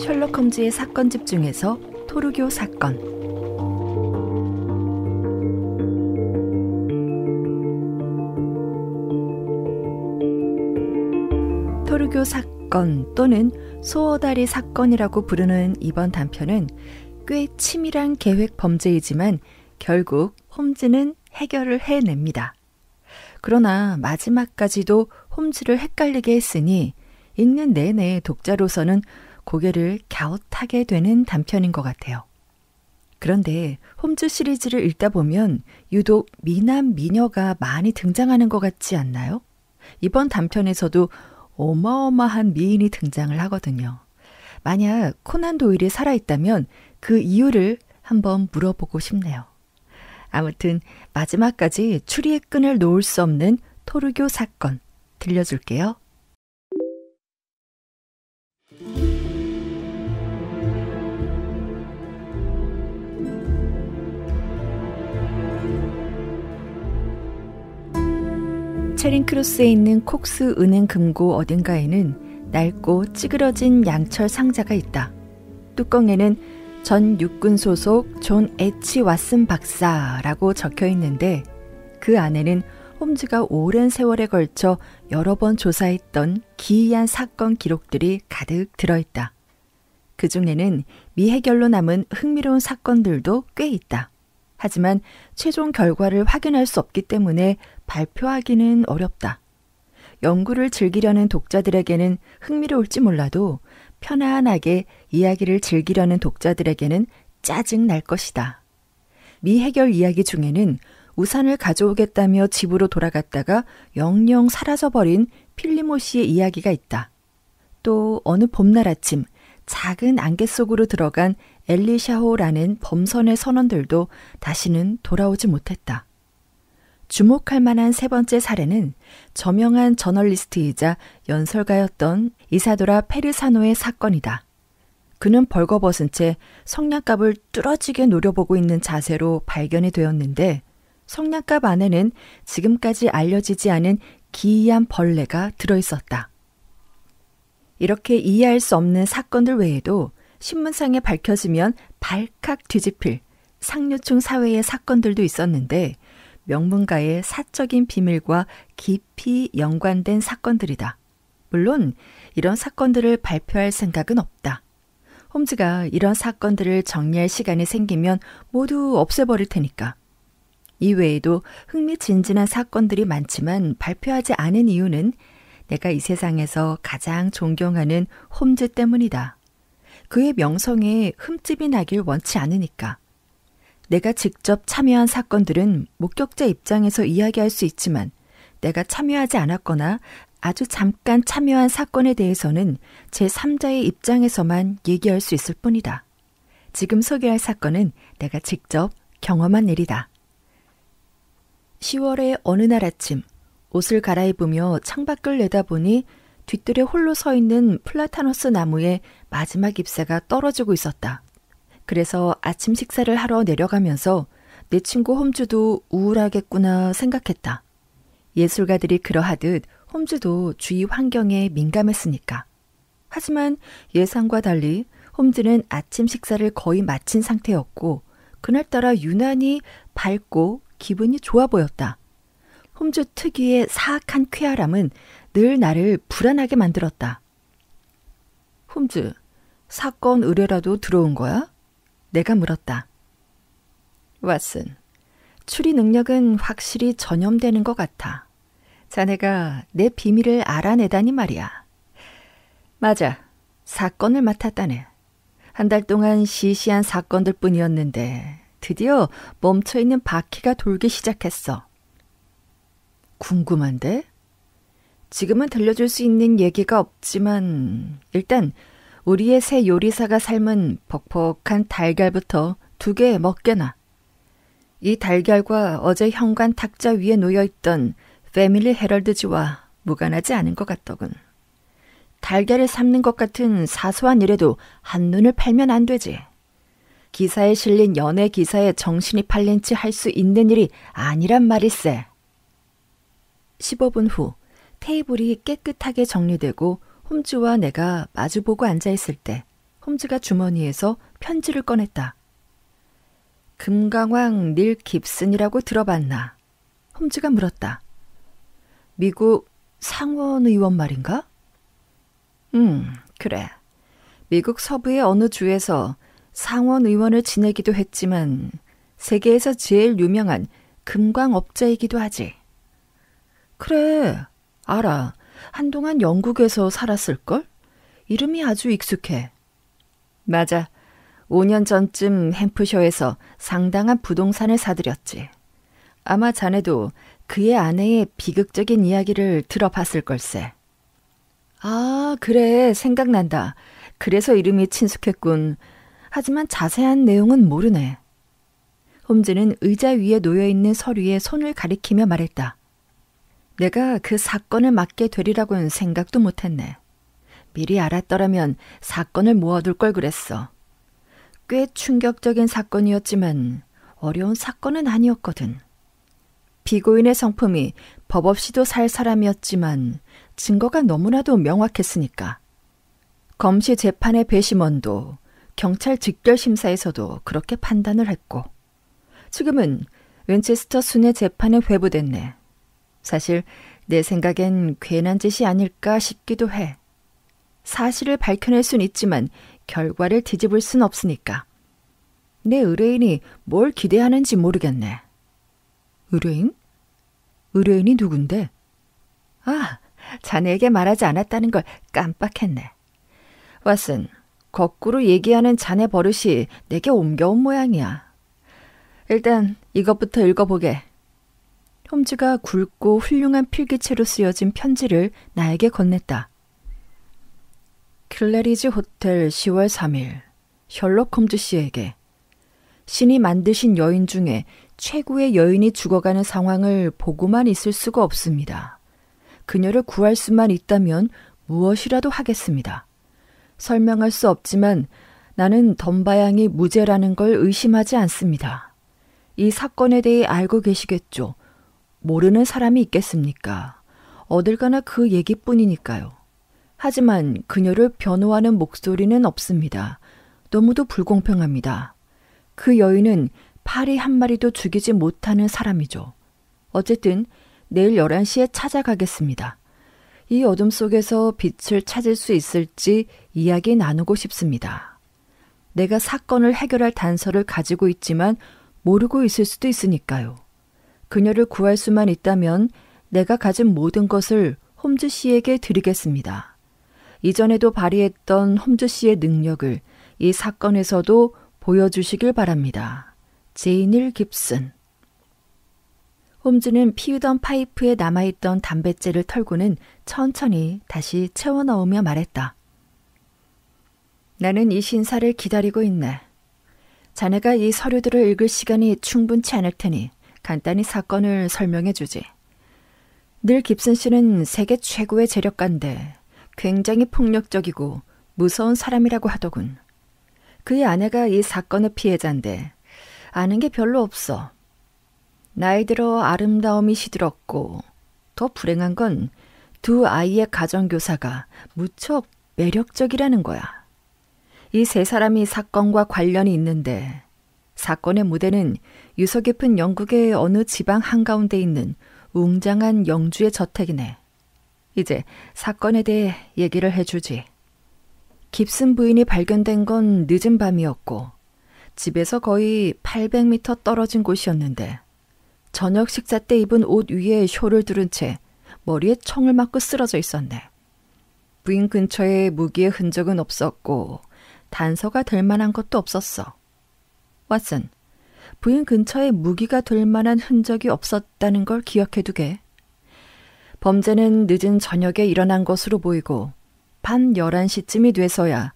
셜록 홈즈의 사건집 중에서 토르교 사건. 토르교 사건 또는 소어다리 사건이라고 부르는 이번 단편은 꽤 치밀한 계획 범죄이지만 결국 홈즈는 해결을 해냅니다. 그러나 마지막까지도 홈즈를 헷갈리게 했으니 읽는 내내 독자로서는 고개를 갸웃하게 되는 단편인 것 같아요. 그런데 홈즈 시리즈를 읽다 보면 유독 미남 미녀가 많이 등장하는 것 같지 않나요? 이번 단편에서도 어마어마한 미인이 등장을 하거든요. 만약 코난 도일이 살아있다면 그 이유를 한번 물어보고 싶네요. 아무튼 마지막까지 추리의 끈을 놓을 수 없는 토르교 사건 들려줄게요. 체링크루스에 있는 콕스 은행 금고 어딘가에는 낡고 찌그러진 양철 상자가 있다. 뚜껑에는 전 육군 소속 존 에치 왓슨 박사라고 적혀 있는데 그 안에는 홈즈가 오랜 세월에 걸쳐 여러 번 조사했던 기이한 사건 기록들이 가득 들어있다. 그 중에는 미해결로 남은 흥미로운 사건들도 꽤 있다. 하지만 최종 결과를 확인할 수 없기 때문에 발표하기는 어렵다. 연구를 즐기려는 독자들에게는 흥미로울지 몰라도 편안하게 이야기를 즐기려는 독자들에게는 짜증 날 것이다. 미해결 이야기 중에는 우산을 가져오겠다며 집으로 돌아갔다가 영영 사라져버린 필리모 씨의 이야기가 있다. 또 어느 봄날 아침 작은 안개 속으로 들어간 엘리샤호라는 범선의 선원들도 다시는 돌아오지 못했다. 주목할 만한 세 번째 사례는 저명한 저널리스트이자 연설가였던 이사도라 페르사노의 사건이다. 그는 벌거벗은 채 성냥갑을 뚫어지게 노려보고 있는 자세로 발견이 되었는데 성냥갑 안에는 지금까지 알려지지 않은 기이한 벌레가 들어있었다. 이렇게 이해할 수 없는 사건들 외에도 신문상에 밝혀지면 발칵 뒤집힐 상류층 사회의 사건들도 있었는데 명문가의 사적인 비밀과 깊이 연관된 사건들이다. 물론 이런 사건들을 발표할 생각은 없다. 홈즈가 이런 사건들을 정리할 시간이 생기면 모두 없애버릴 테니까. 이외에도 흥미진진한 사건들이 많지만 발표하지 않은 이유는 내가 이 세상에서 가장 존경하는 홈즈 때문이다. 그의 명성에 흠집이 나길 원치 않으니까. 내가 직접 참여한 사건들은 목격자 입장에서 이야기할 수 있지만 내가 참여하지 않았거나 아주 잠깐 참여한 사건에 대해서는 제3자의 입장에서만 얘기할 수 있을 뿐이다. 지금 소개할 사건은 내가 직접 경험한 일이다. 10월의 어느 날 아침, 옷을 갈아입으며 창밖을 내다보니 뒤뜰에 홀로 서 있는 플라타노스 나무에 마지막 잎새가 떨어지고 있었다. 그래서 아침 식사를 하러 내려가면서 내 친구 홈즈도 우울하겠구나 생각했다. 예술가들이 그러하듯 홈즈도 주위 환경에 민감했으니까. 하지만 예상과 달리 홈즈는 아침 식사를 거의 마친 상태였고 그날따라 유난히 밝고 기분이 좋아 보였다. 홈즈 특유의 사악한 쾌활함은 늘 나를 불안하게 만들었다. 홈즈, 사건 의뢰라도 들어온 거야? 내가 물었다. 왓슨, 추리 능력은 확실히 전염되는 것 같아. 자네가 내 비밀을 알아내다니 말이야. 맞아. 사건을 맡았다네. 한 달 동안 시시한 사건들 뿐이었는데 드디어 멈춰있는 바퀴가 돌기 시작했어. 궁금한데? 지금은 들려줄 수 있는 얘기가 없지만 일단 우리의 새 요리사가 삶은 퍽퍽한 달걀부터 두 개 먹게나. 이 달걀과 어제 현관 탁자 위에 놓여있던 패밀리 헤럴드지와 무관하지 않은 것 같더군. 달걀을 삶는 것 같은 사소한 일에도 한눈을 팔면 안 되지. 기사에 실린 연애 기사에 정신이 팔린 치할수 있는 일이 아니란 말이세. 15분 후 테이블이 깨끗하게 정리되고 홈즈와 내가 마주보고 앉아있을 때 홈즈가 주머니에서 편지를 꺼냈다. 금강왕 닐 깁슨이라고 들어봤나? 홈즈가 물었다. 미국 상원 의원 말인가? 음, 그래. 미국 서부의 어느 주에서 상원 의원을 지내기도 했지만 세계에서 제일 유명한 금광업자이기도 하지. 그래, 알아. 한동안 영국에서 살았을걸? 이름이 아주 익숙해. 맞아. 5년 전쯤 햄프셔에서 상당한 부동산을 사들였지. 아마 자네도 그의 아내의 비극적인 이야기를 들어봤을 걸세. 아, 그래. 생각난다. 그래서 이름이 친숙했군. 하지만 자세한 내용은 모르네. 홈즈는 의자 위에 놓여 있는 서류에 손을 가리키며 말했다. 내가 그 사건을 맡게 되리라고는 생각도 못했네. 미리 알았더라면 사건을 모아둘 걸 그랬어. 꽤 충격적인 사건이었지만 어려운 사건은 아니었거든. 비고인의 성품이 법 없이도 살 사람이었지만 증거가 너무나도 명확했으니까. 검시 재판의 배심원도 경찰 직결 심사에서도 그렇게 판단을 했고 지금은 웬체스터 순의 재판에 회부됐네. 사실 내 생각엔 괜한 짓이 아닐까 싶기도 해. 사실을 밝혀낼 순 있지만 결과를 뒤집을 순 없으니까. 내 의뢰인이 뭘 기대하는지 모르겠네. 의뢰인? 의뢰인이 누군데? 아, 자네에게 말하지 않았다는 걸 깜빡했네. 왓슨, 거꾸로 얘기하는 자네 버릇이 내게 옮겨온 모양이야. 일단 이것부터 읽어보게. 홈즈가 굵고 훌륭한 필기체로 쓰여진 편지를 나에게 건넸다. 클레리지 호텔 10월 3일 셜록 홈즈 씨에게 신이 만드신 여인 중에 최고의 여인이 죽어가는 상황을 보고만 있을 수가 없습니다. 그녀를 구할 수만 있다면 무엇이라도 하겠습니다. 설명할 수 없지만 나는 덤바양이 무죄라는 걸 의심하지 않습니다. 이 사건에 대해 알고 계시겠죠? 모르는 사람이 있겠습니까? 어딜 가나 그 얘기뿐이니까요. 하지만 그녀를 변호하는 목소리는 없습니다. 너무도 불공평합니다. 그 여인은 파리 한 마리도 죽이지 못하는 사람이죠. 어쨌든 내일 11시에 찾아가겠습니다. 이 어둠 속에서 빛을 찾을 수 있을지 이야기 나누고 싶습니다. 내가 사건을 해결할 단서를 가지고 있지만 모르고 있을 수도 있으니까요. 그녀를 구할 수만 있다면 내가 가진 모든 것을 홈즈 씨에게 드리겠습니다. 이전에도 발휘했던 홈즈 씨의 능력을 이 사건에서도 보여주시길 바랍니다. 제이닐 깁슨. 홈즈는 피우던 파이프에 남아있던 담뱃재를 털고는 천천히 다시 채워 넣으며 말했다. 나는 이 신사를 기다리고 있네. 자네가 이 서류들을 읽을 시간이 충분치 않을 테니 간단히 사건을 설명해 주지. 늘 깁슨 씨는 세계 최고의 재력가인데 굉장히 폭력적이고 무서운 사람이라고 하더군. 그의 아내가 이 사건의 피해자인데 아는 게 별로 없어. 나이 들어 아름다움이 시들었고 더 불행한 건 두 아이의 가정교사가 무척 매력적이라는 거야. 이 세 사람이 사건과 관련이 있는데 사건의 무대는 유서 깊은 영국의 어느 지방 한가운데 있는 웅장한 영주의 저택이네. 이제 사건에 대해 얘기를 해주지. 깁슨 부인이 발견된 건 늦은 밤이었고 집에서 거의 800m 떨어진 곳이었는데 저녁 식사 때 입은 옷 위에 쇼를 두른 채 머리에 총을 맞고 쓰러져 있었네. 부인 근처에 무기의 흔적은 없었고 단서가 될 만한 것도 없었어. 왓슨, 부인 근처에 무기가 될 만한 흔적이 없었다는 걸 기억해두게. 범죄는 늦은 저녁에 일어난 것으로 보이고 밤 11시쯤이 돼서야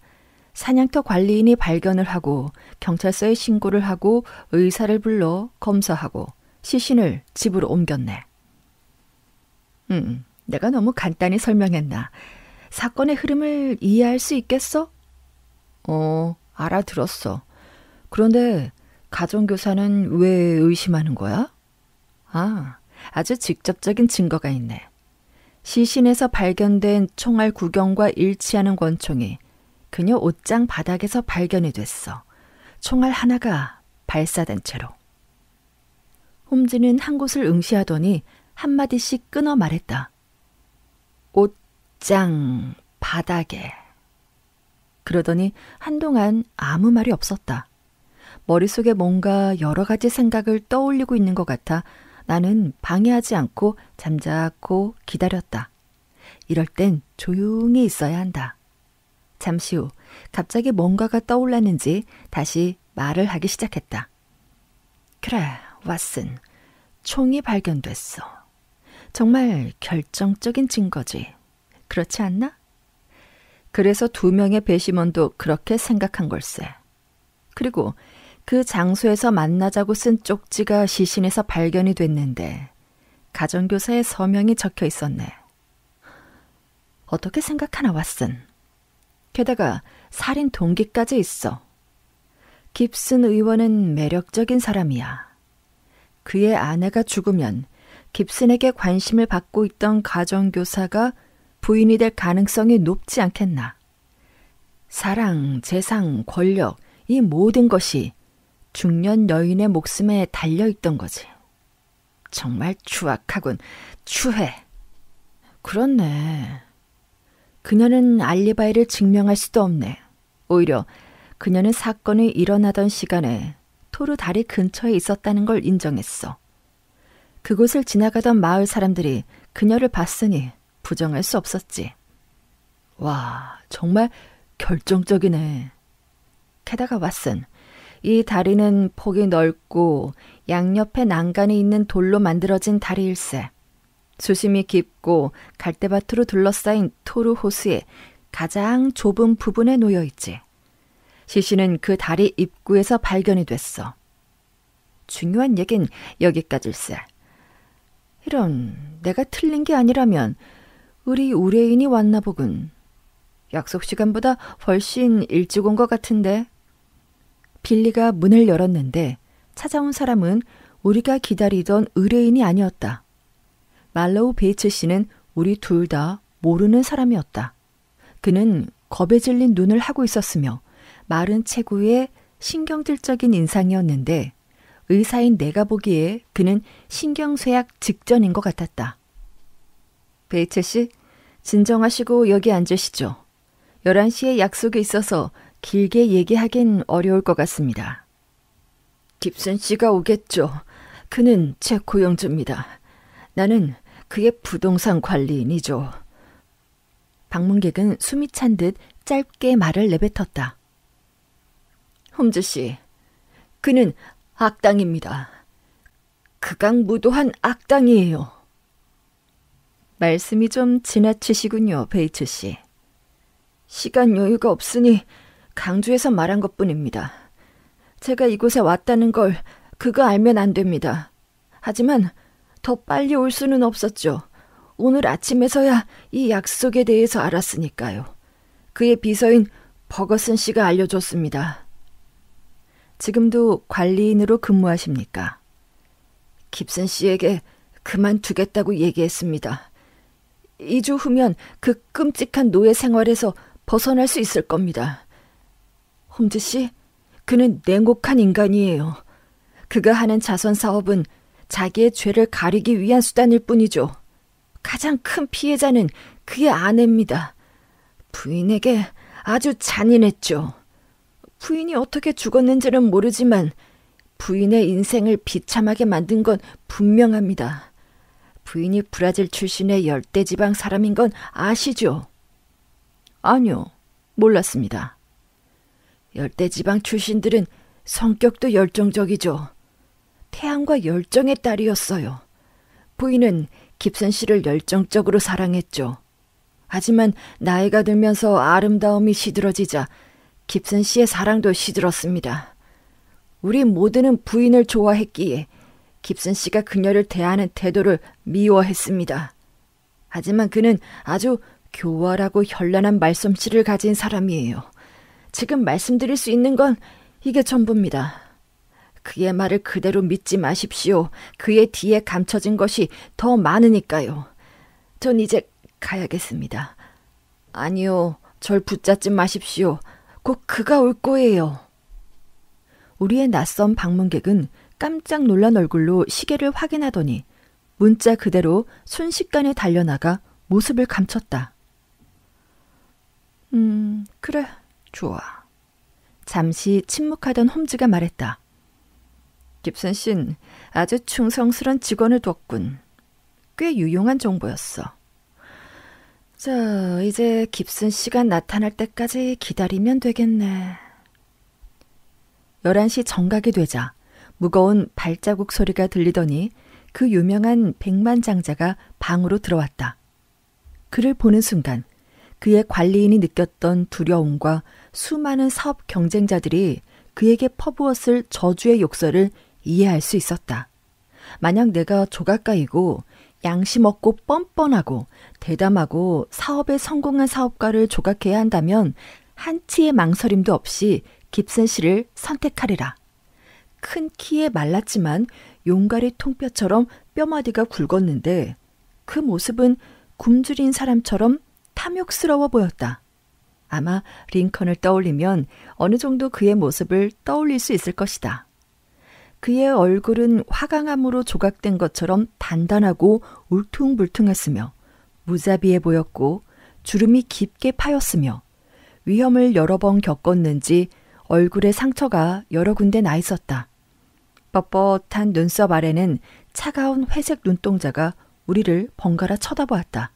사냥터 관리인이 발견을 하고 경찰서에 신고를 하고 의사를 불러 검사하고 시신을 집으로 옮겼네. 음, 내가 너무 간단히 설명했나. 사건의 흐름을 이해할 수 있겠어? 어, 알아들었어. 그런데 가정교사는 왜 의심하는 거야? 아, 아주 직접적인 증거가 있네. 시신에서 발견된 총알 구경과 일치하는 권총이 그녀 옷장 바닥에서 발견이 됐어. 총알 하나가 발사된 채로. 홈즈는 한 곳을 응시하더니 한마디씩 끊어 말했다. 옷장 바닥에. 그러더니 한동안 아무 말이 없었다. 머릿속에 뭔가 여러 가지 생각을 떠올리고 있는 것 같아 나는 방해하지 않고 잠자코 기다렸다. 이럴 땐 조용히 있어야 한다. 잠시 후 갑자기 뭔가가 떠올랐는지 다시 말을 하기 시작했다. 그래, 왓슨. 총이 발견됐어. 정말 결정적인 증거지. 그렇지 않나? 그래서 두 명의 배심원도 그렇게 생각한 걸세. 그리고 그 장소에서 만나자고 쓴 쪽지가 시신에서 발견이 됐는데 가정교사의 서명이 적혀 있었네. 어떻게 생각하나 왓슨? 게다가 살인 동기까지 있어. 깁슨 의원은 매력적인 사람이야. 그의 아내가 죽으면 깁슨에게 관심을 받고 있던 가정교사가 부인이 될 가능성이 높지 않겠나. 사랑, 재상, 권력, 이 모든 것이 중년 여인의 목숨에 달려 있던 거지. 정말 추악하군, 추해. 그렇네. 그녀는 알리바이를 증명할 수도 없네. 오히려 그녀는 사건이 일어나던 시간에 토르 다리 근처에 있었다는 걸 인정했어. 그곳을 지나가던 마을 사람들이 그녀를 봤으니 부정할 수 없었지. 와, 정말 결정적이네. 게다가 왓슨, 이 다리는 폭이 넓고 양옆에 난간이 있는 돌로 만들어진 다리일세. 수심이 깊고 갈대밭으로 둘러싸인 토르 호수의 가장 좁은 부분에 놓여 있지. 시신은 그 다리 입구에서 발견이 됐어. 중요한 얘긴 여기까지일세 이런, 내가 틀린 게 아니라면 우리 우뢰인이 왔나 보군. 약속 시간보다 훨씬 일찍 온 것 같은데. 빌리가 문을 열었는데 찾아온 사람은 우리가 기다리던 의뢰인이 아니었다. 말로우 베이츠 씨는 우리 둘 다 모르는 사람이었다. 그는 겁에 질린 눈을 하고 있었으며 마른 체구의 신경질적인 인상이었는데 의사인 내가 보기에 그는 신경쇠약 직전인 것 같았다. 베이츠 씨, 진정하시고 여기 앉으시죠. 11시에 약속이 있어서 길게 얘기하긴 어려울 것 같습니다. 딥슨 씨가 오겠죠. 그는 제 고용주입니다. 나는 그의 부동산 관리인이죠. 방문객은 숨이 찬 듯 짧게 말을 내뱉었다. 홈즈 씨, 그는 악당입니다. 극악무도한 그 악당이에요. 말씀이 좀 지나치시군요, 베이츠 씨. 시간 여유가 없으니 강조해서 말한 것 뿐입니다. 제가 이곳에 왔다는 걸 그가 알면 안 됩니다. 하지만 더 빨리 올 수는 없었죠. 오늘 아침에서야 이 약속에 대해서 알았으니까요. 그의 비서인 버거슨 씨가 알려줬습니다. 지금도 관리인으로 근무하십니까? 깁슨 씨에게 그만두겠다고 얘기했습니다. 2주 후면 그 끔찍한 노예 생활에서 벗어날 수 있을 겁니다. 홈즈 씨, 그는 냉혹한 인간이에요. 그가 하는 자선 사업은 자기의 죄를 가리기 위한 수단일 뿐이죠. 가장 큰 피해자는 그의 아내입니다. 부인에게 아주 잔인했죠. 부인이 어떻게 죽었는지는 모르지만 부인의 인생을 비참하게 만든 건 분명합니다. 부인이 브라질 출신의 열대지방 사람인 건 아시죠? 아니요, 몰랐습니다. 열대지방 출신들은 성격도 열정적이죠. 태양과 열정의 딸이었어요. 부인은 깁슨 씨를 열정적으로 사랑했죠. 하지만 나이가 들면서 아름다움이 시들어지자 깁슨 씨의 사랑도 시들었습니다. 우리 모두는 부인을 좋아했기에 깁슨 씨가 그녀를 대하는 태도를 미워했습니다. 하지만 그는 아주 교활하고 현란한 말솜씨를 가진 사람이에요. 지금 말씀드릴 수 있는 건 이게 전부입니다. 그의 말을 그대로 믿지 마십시오. 그의 뒤에 감춰진 것이 더 많으니까요. 전 이제 가야겠습니다. 아니요, 절 붙잡지 마십시오. 곧 그가 올 거예요. 우리의 낯선 방문객은 깜짝 놀란 얼굴로 시계를 확인하더니 문자 그대로 순식간에 달려나가 모습을 감췄다. 음, 그래, 좋아. 잠시 침묵하던 홈즈가 말했다. 깁슨 씨는 아주 충성스런 직원을 뒀군. 꽤 유용한 정보였어. 자, 이제 깁슨 씨가 나타날 때까지 기다리면 되겠네. 11시 정각이 되자 무거운 발자국 소리가 들리더니 그 유명한 백만 장자가 방으로 들어왔다. 그를 보는 순간 그의 관리인이 느꼈던 두려움과 수많은 사업 경쟁자들이 그에게 퍼부었을 저주의 욕설을 이해할 수 있었다. 만약 내가 조각가이고 양심 없고 뻔뻔하고 대담하고 사업에 성공한 사업가를 조각해야 한다면 한치의 망설임도 없이 깁슨 씨를 선택하리라. 큰 키에 말랐지만 용가리 통뼈처럼 뼈마디가 굵었는데 그 모습은 굶주린 사람처럼 탐욕스러워 보였다. 아마 링컨을 떠올리면 어느 정도 그의 모습을 떠올릴 수 있을 것이다. 그의 얼굴은 화강암으로 조각된 것처럼 단단하고 울퉁불퉁했으며 무자비해 보였고 주름이 깊게 파였으며 위험을 여러 번 겪었는지 얼굴에 상처가 여러 군데 나 있었다. 뻣뻣한 눈썹 아래는 차가운 회색 눈동자가 우리를 번갈아 쳐다보았다.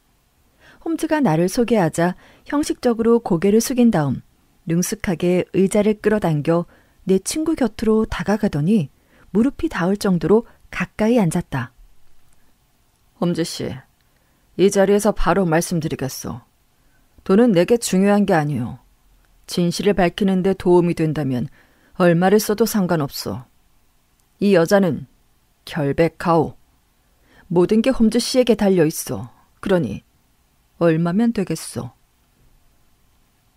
홈즈가 나를 소개하자 형식적으로 고개를 숙인 다음 능숙하게 의자를 끌어당겨 내 친구 곁으로 다가가더니 무릎이 닿을 정도로 가까이 앉았다. 홈즈 씨, 이 자리에서 바로 말씀드리겠소. 돈은 내게 중요한 게 아니오. 진실을 밝히는데 도움이 된다면 얼마를 써도 상관없소. 이 여자는 결백하오. 모든 게 홈즈 씨에게 달려 있어. 그러니 얼마면 되겠소.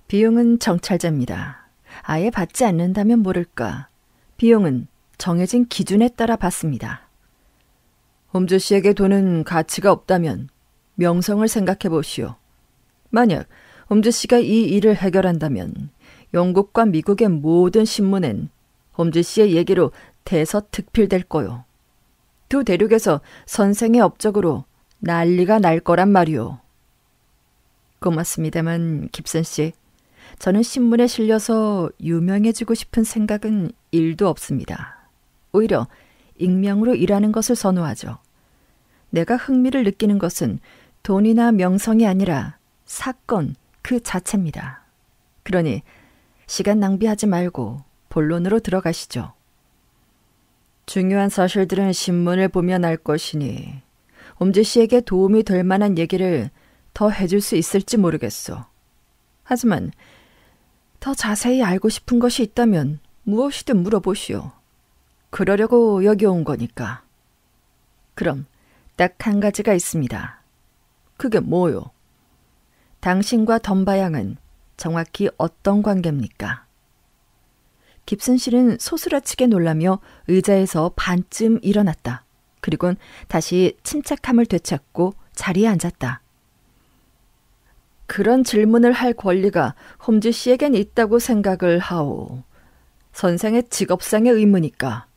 비용은 정찰자입니다. 아예 받지 않는다면 모를까. 비용은 정해진 기준에 따라 받습니다. 홈즈 씨에게 돈은 가치가 없다면 명성을 생각해 보시오. 만약 홈즈 씨가 이 일을 해결한다면 영국과 미국의 모든 신문엔 홈즈 씨의 얘기로 대서특필될 거요. 두 대륙에서 선생의 업적으로 난리가 날 거란 말이오. 고맙습니다만 깁슨 씨. 저는 신문에 실려서 유명해지고 싶은 생각은 일도 없습니다. 오히려 익명으로 일하는 것을 선호하죠. 내가 흥미를 느끼는 것은 돈이나 명성이 아니라 사건 그 자체입니다. 그러니 시간 낭비하지 말고 본론으로 들어가시죠. 중요한 사실들은 신문을 보면 알 것이니 엄지 씨에게 도움이 될 만한 얘기를 더 해줄 수 있을지 모르겠소. 하지만 더 자세히 알고 싶은 것이 있다면 무엇이든 물어보시오. 그러려고 여기 온 거니까. 그럼 딱 한 가지가 있습니다. 그게 뭐요? 당신과 덤바양은 정확히 어떤 관계입니까? 깁슨 씨는 소스라치게 놀라며 의자에서 반쯤 일어났다. 그리곤 다시 침착함을 되찾고 자리에 앉았다. 그런 질문을 할 권리가 홈즈 씨에겐 있다고 생각을 하오. 선생의 직업상의 의무니까.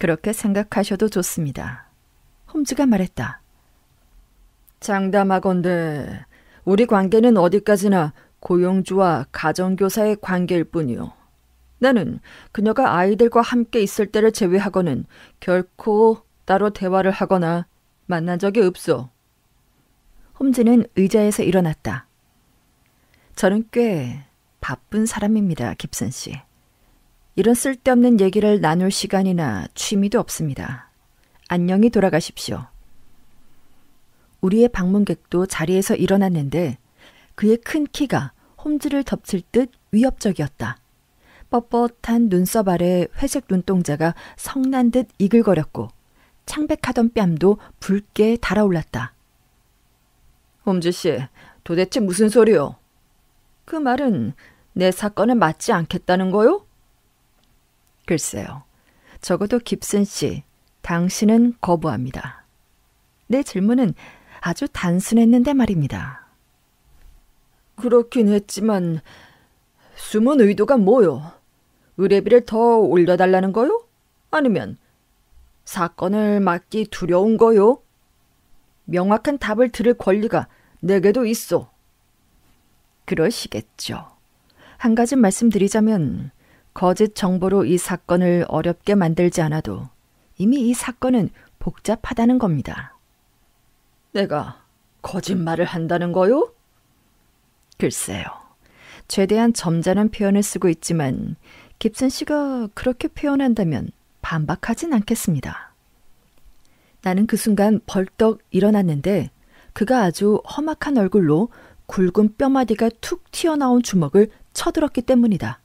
그렇게 생각하셔도 좋습니다. 홈즈가 말했다. 장담하건대 우리 관계는 어디까지나 고용주와 가정교사의 관계일 뿐이요. 나는 그녀가 아이들과 함께 있을 때를 제외하고는 결코 따로 대화를 하거나 만난 적이 없소. 홈즈는 의자에서 일어났다. 저는 꽤 바쁜 사람입니다, 깁슨 씨. 이런 쓸데없는 얘기를 나눌 시간이나 취미도 없습니다. 안녕히 돌아가십시오. 우리의 방문객도 자리에서 일어났는데 그의 큰 키가 홈즈를 덮칠 듯 위협적이었다. 뻣뻣한 눈썹 아래 회색 눈동자가 성난 듯 이글거렸고 창백하던 뺨도 붉게 달아올랐다. 홈즈 씨, 도대체 무슨 소리요? 그 말은 내 사건에 맞지 않겠다는 거요? 글쎄요. 적어도 깁슨 씨, 당신은 거부합니다. 내 질문은 아주 단순했는데 말입니다. 그렇긴 했지만 숨은 의도가 뭐요? 의뢰비를 더 올려달라는 거요? 아니면 사건을 막기 두려운 거요? 명확한 답을 들을 권리가 내게도 있어. 그러시겠죠. 한 가지 말씀드리자면 거짓 정보로 이 사건을 어렵게 만들지 않아도 이미 이 사건은 복잡하다는 겁니다. 내가 거짓말을 한다는 거요? 글쎄요. 최대한 점잖은 표현을 쓰고 있지만 깁슨 씨가 그렇게 표현한다면 반박하진 않겠습니다. 나는 그 순간 벌떡 일어났는데 그가 아주 험악한 얼굴로 굵은 뼈마디가 툭 튀어나온 주먹을 쳐들었기 때문이다.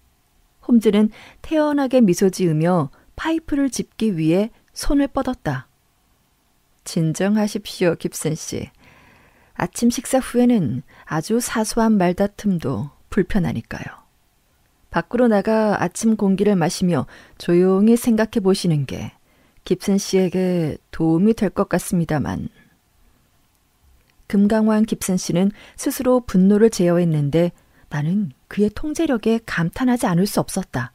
홈즈는 태연하게 미소 지으며 파이프를 짚기 위해 손을 뻗었다. 진정하십시오, 깁슨 씨. 아침 식사 후에는 아주 사소한 말다툼도 불편하니까요. 밖으로 나가 아침 공기를 마시며 조용히 생각해 보시는 게 깁슨 씨에게 도움이 될 것 같습니다만. 금강환 깁슨 씨는 스스로 분노를 제어했는데 나는 그의 통제력에 감탄하지 않을 수 없었다.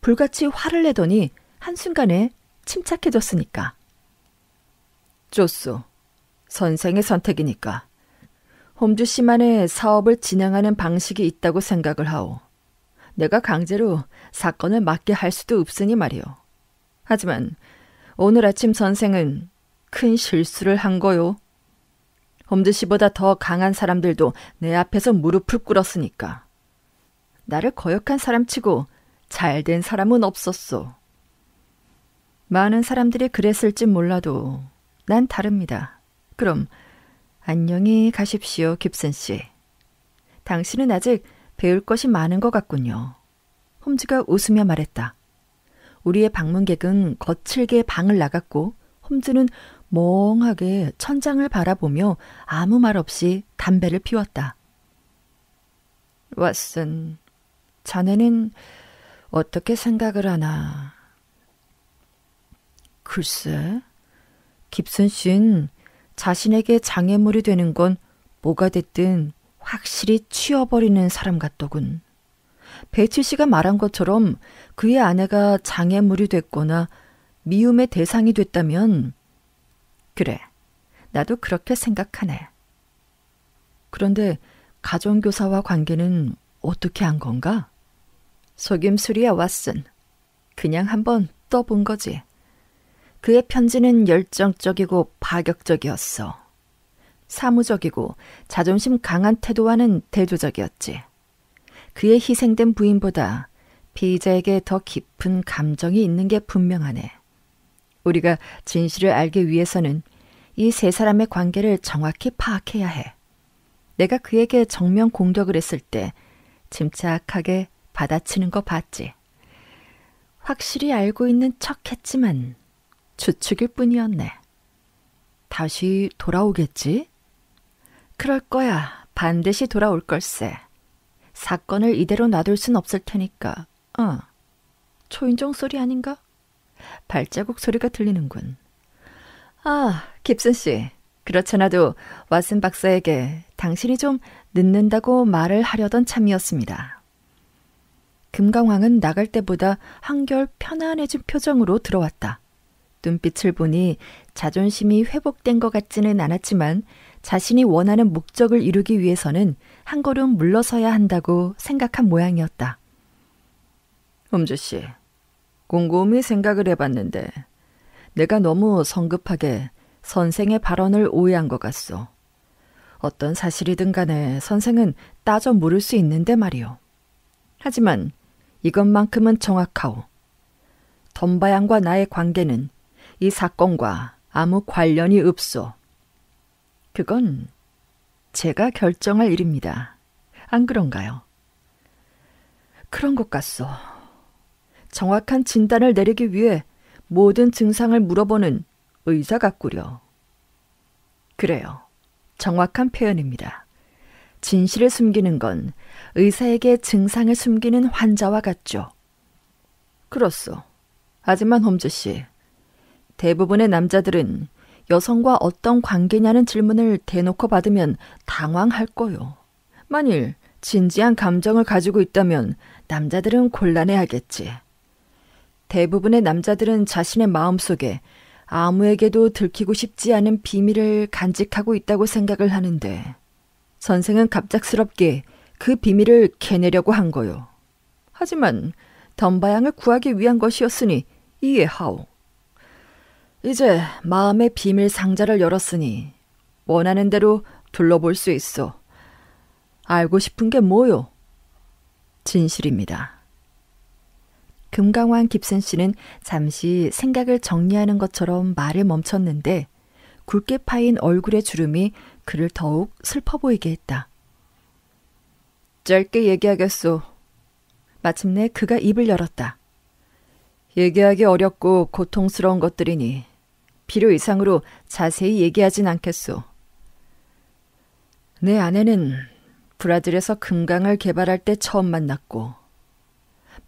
불같이 화를 내더니 한순간에 침착해졌으니까. 쪼쏘, 선생의 선택이니까. 홈즈 씨만의 사업을 진행하는 방식이 있다고 생각을 하오. 내가 강제로 사건을 맡게 할 수도 없으니 말이오. 하지만 오늘 아침 선생은 큰 실수를 한 거요. 홈즈 씨보다 더 강한 사람들도 내 앞에서 무릎을 꿇었으니까. 나를 거역한 사람치고 잘된 사람은 없었소. 많은 사람들이 그랬을지 몰라도 난 다릅니다. 그럼 안녕히 가십시오, 깁슨 씨. 당신은 아직 배울 것이 많은 것 같군요. 홈즈가 웃으며 말했다. 우리의 방문객은 거칠게 방을 나갔고 홈즈는 멍하게 천장을 바라보며 아무 말 없이 담배를 피웠다. 왓슨, 자네는 어떻게 생각을 하나? 글쎄, 깁슨 씨는 자신에게 장애물이 되는 건 뭐가 됐든 확실히 치워버리는 사람 같더군. 배칠 씨가 말한 것처럼 그의 아내가 장애물이 됐거나 미움의 대상이 됐다면, 그래, 나도 그렇게 생각하네. 그런데 가정교사와 관계는 어떻게 한 건가? 속임수리야 왓슨. 그냥 한번 떠본 거지. 그의 편지는 열정적이고 파격적이었어. 사무적이고 자존심 강한 태도와는 대조적이었지. 그의 희생된 부인보다 피의자에게 더 깊은 감정이 있는 게 분명하네. 우리가 진실을 알기 위해서는 이 세 사람의 관계를 정확히 파악해야 해. 내가 그에게 정면 공격을 했을 때 침착하게 받아치는 거 봤지. 확실히 알고 있는 척 했지만 주축일 뿐이었네. 다시 돌아오겠지? 그럴 거야. 반드시 돌아올 걸세. 사건을 이대로 놔둘 순 없을 테니까. 어. 초인종 소리 아닌가? 발자국 소리가 들리는군. 아, 깁슨 씨. 그렇잖아도 왓슨 박사에게 당신이 좀 늦는다고 말을 하려던 참이었습니다. 금강황은 나갈 때보다 한결 편안해진 표정으로 들어왔다. 눈빛을 보니 자존심이 회복된 것 같지는 않았지만 자신이 원하는 목적을 이루기 위해서는 한 걸음 물러서야 한다고 생각한 모양이었다. 음주 씨, 곰곰이 생각을 해봤는데 내가 너무 성급하게 선생의 발언을 오해한 것 같소. 어떤 사실이든 간에 선생은 따져 물을 수 있는데 말이오 하지만 이것만큼은 정확하오. 덤바양과 나의 관계는 이 사건과 아무 관련이 없소. 그건 제가 결정할 일입니다. 안 그런가요? 그런 것 같소. 정확한 진단을 내리기 위해 모든 증상을 물어보는 의사 같구려. 그래요. 정확한 표현입니다. 진실을 숨기는 건 의사에게 증상을 숨기는 환자와 같죠. 그렇소. 하지만 홈즈 씨, 대부분의 남자들은 여성과 어떤 관계냐는 질문을 대놓고 받으면 당황할 거요. 만일 진지한 감정을 가지고 있다면 남자들은 곤란해하겠지. 대부분의 남자들은 자신의 마음속에 아무에게도 들키고 싶지 않은 비밀을 간직하고 있다고 생각을 하는데 선생은 갑작스럽게 그 비밀을 캐내려고 한 거요. 하지만 덤바양을 구하기 위한 것이었으니 이해하오. 이제 마음의 비밀 상자를 열었으니 원하는 대로 둘러볼 수 있어. 알고 싶은 게 뭐요? 진실입니다. 금강환 깁슨 씨는 잠시 생각을 정리하는 것처럼 말을 멈췄는데 굵게 파인 얼굴의 주름이 그를 더욱 슬퍼 보이게 했다. 짧게 얘기하겠소. 마침내 그가 입을 열었다. 얘기하기 어렵고 고통스러운 것들이니 필요 이상으로 자세히 얘기하진 않겠소. 내 아내는 브라질에서 금강을 개발할 때 처음 만났고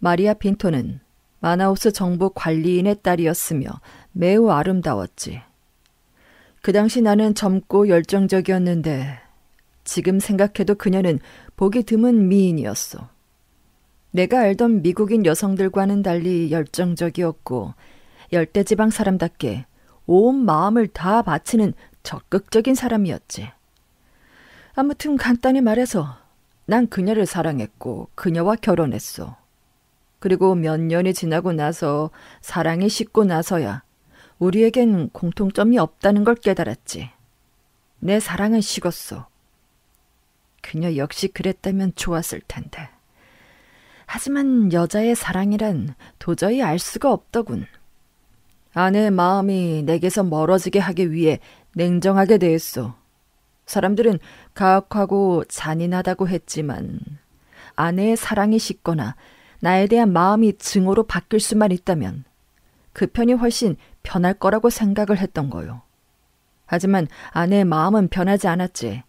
마리아 빈토는 마나우스 정부 관리인의 딸이었으며 매우 아름다웠지. 그 당시 나는 젊고 열정적이었는데 지금 생각해도 그녀는 보기 드문 미인이었어. 내가 알던 미국인 여성들과는 달리 열정적이었고 열대지방 사람답게 온 마음을 다 바치는 적극적인 사람이었지. 아무튼 간단히 말해서 난 그녀를 사랑했고 그녀와 결혼했어. 그리고 몇 년이 지나고 나서 사랑이 식고 나서야 우리에겐 공통점이 없다는 걸 깨달았지. 내 사랑은 식었어. 그녀 역시 그랬다면 좋았을 텐데. 하지만 여자의 사랑이란 도저히 알 수가 없더군. 아내의 마음이 내게서 멀어지게 하기 위해 냉정하게 대했어. 사람들은 가혹하고 잔인하다고 했지만 아내의 사랑이 식거나 나에 대한 마음이 증오로 바뀔 수만 있다면 그 편이 훨씬 변할 거라고 생각을 했던 거요. 하지만 아내의 마음은 변하지 않았지.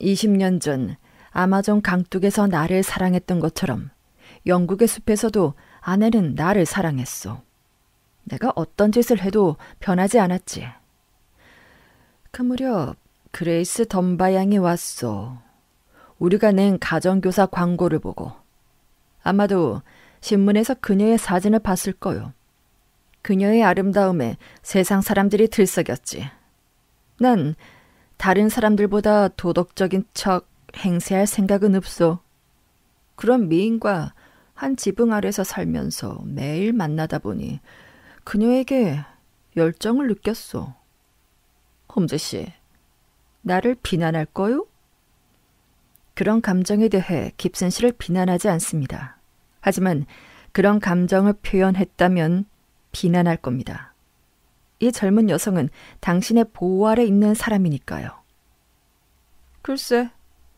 20년 전 아마존 강둑에서 나를 사랑했던 것처럼 영국의 숲에서도 아내는 나를 사랑했어. 내가 어떤 짓을 해도 변하지 않았지. 그 무렵 그레이스 덤바양이 왔어. 우리가 낸 가정교사 광고를 보고 아마도 신문에서 그녀의 사진을 봤을 거요. 그녀의 아름다움에 세상 사람들이 들썩였지. 난 다른 사람들보다 도덕적인 척 행세할 생각은 없소. 그런 미인과 한 지붕 아래서 살면서 매일 만나다 보니 그녀에게 열정을 느꼈소. 홈즈 씨, 나를 비난할 거요? 그런 감정에 대해 깁슨 씨를 비난하지 않습니다. 하지만 그런 감정을 표현했다면 비난할 겁니다. 이 젊은 여성은 당신의 보호 아래 있는 사람이니까요. 글쎄,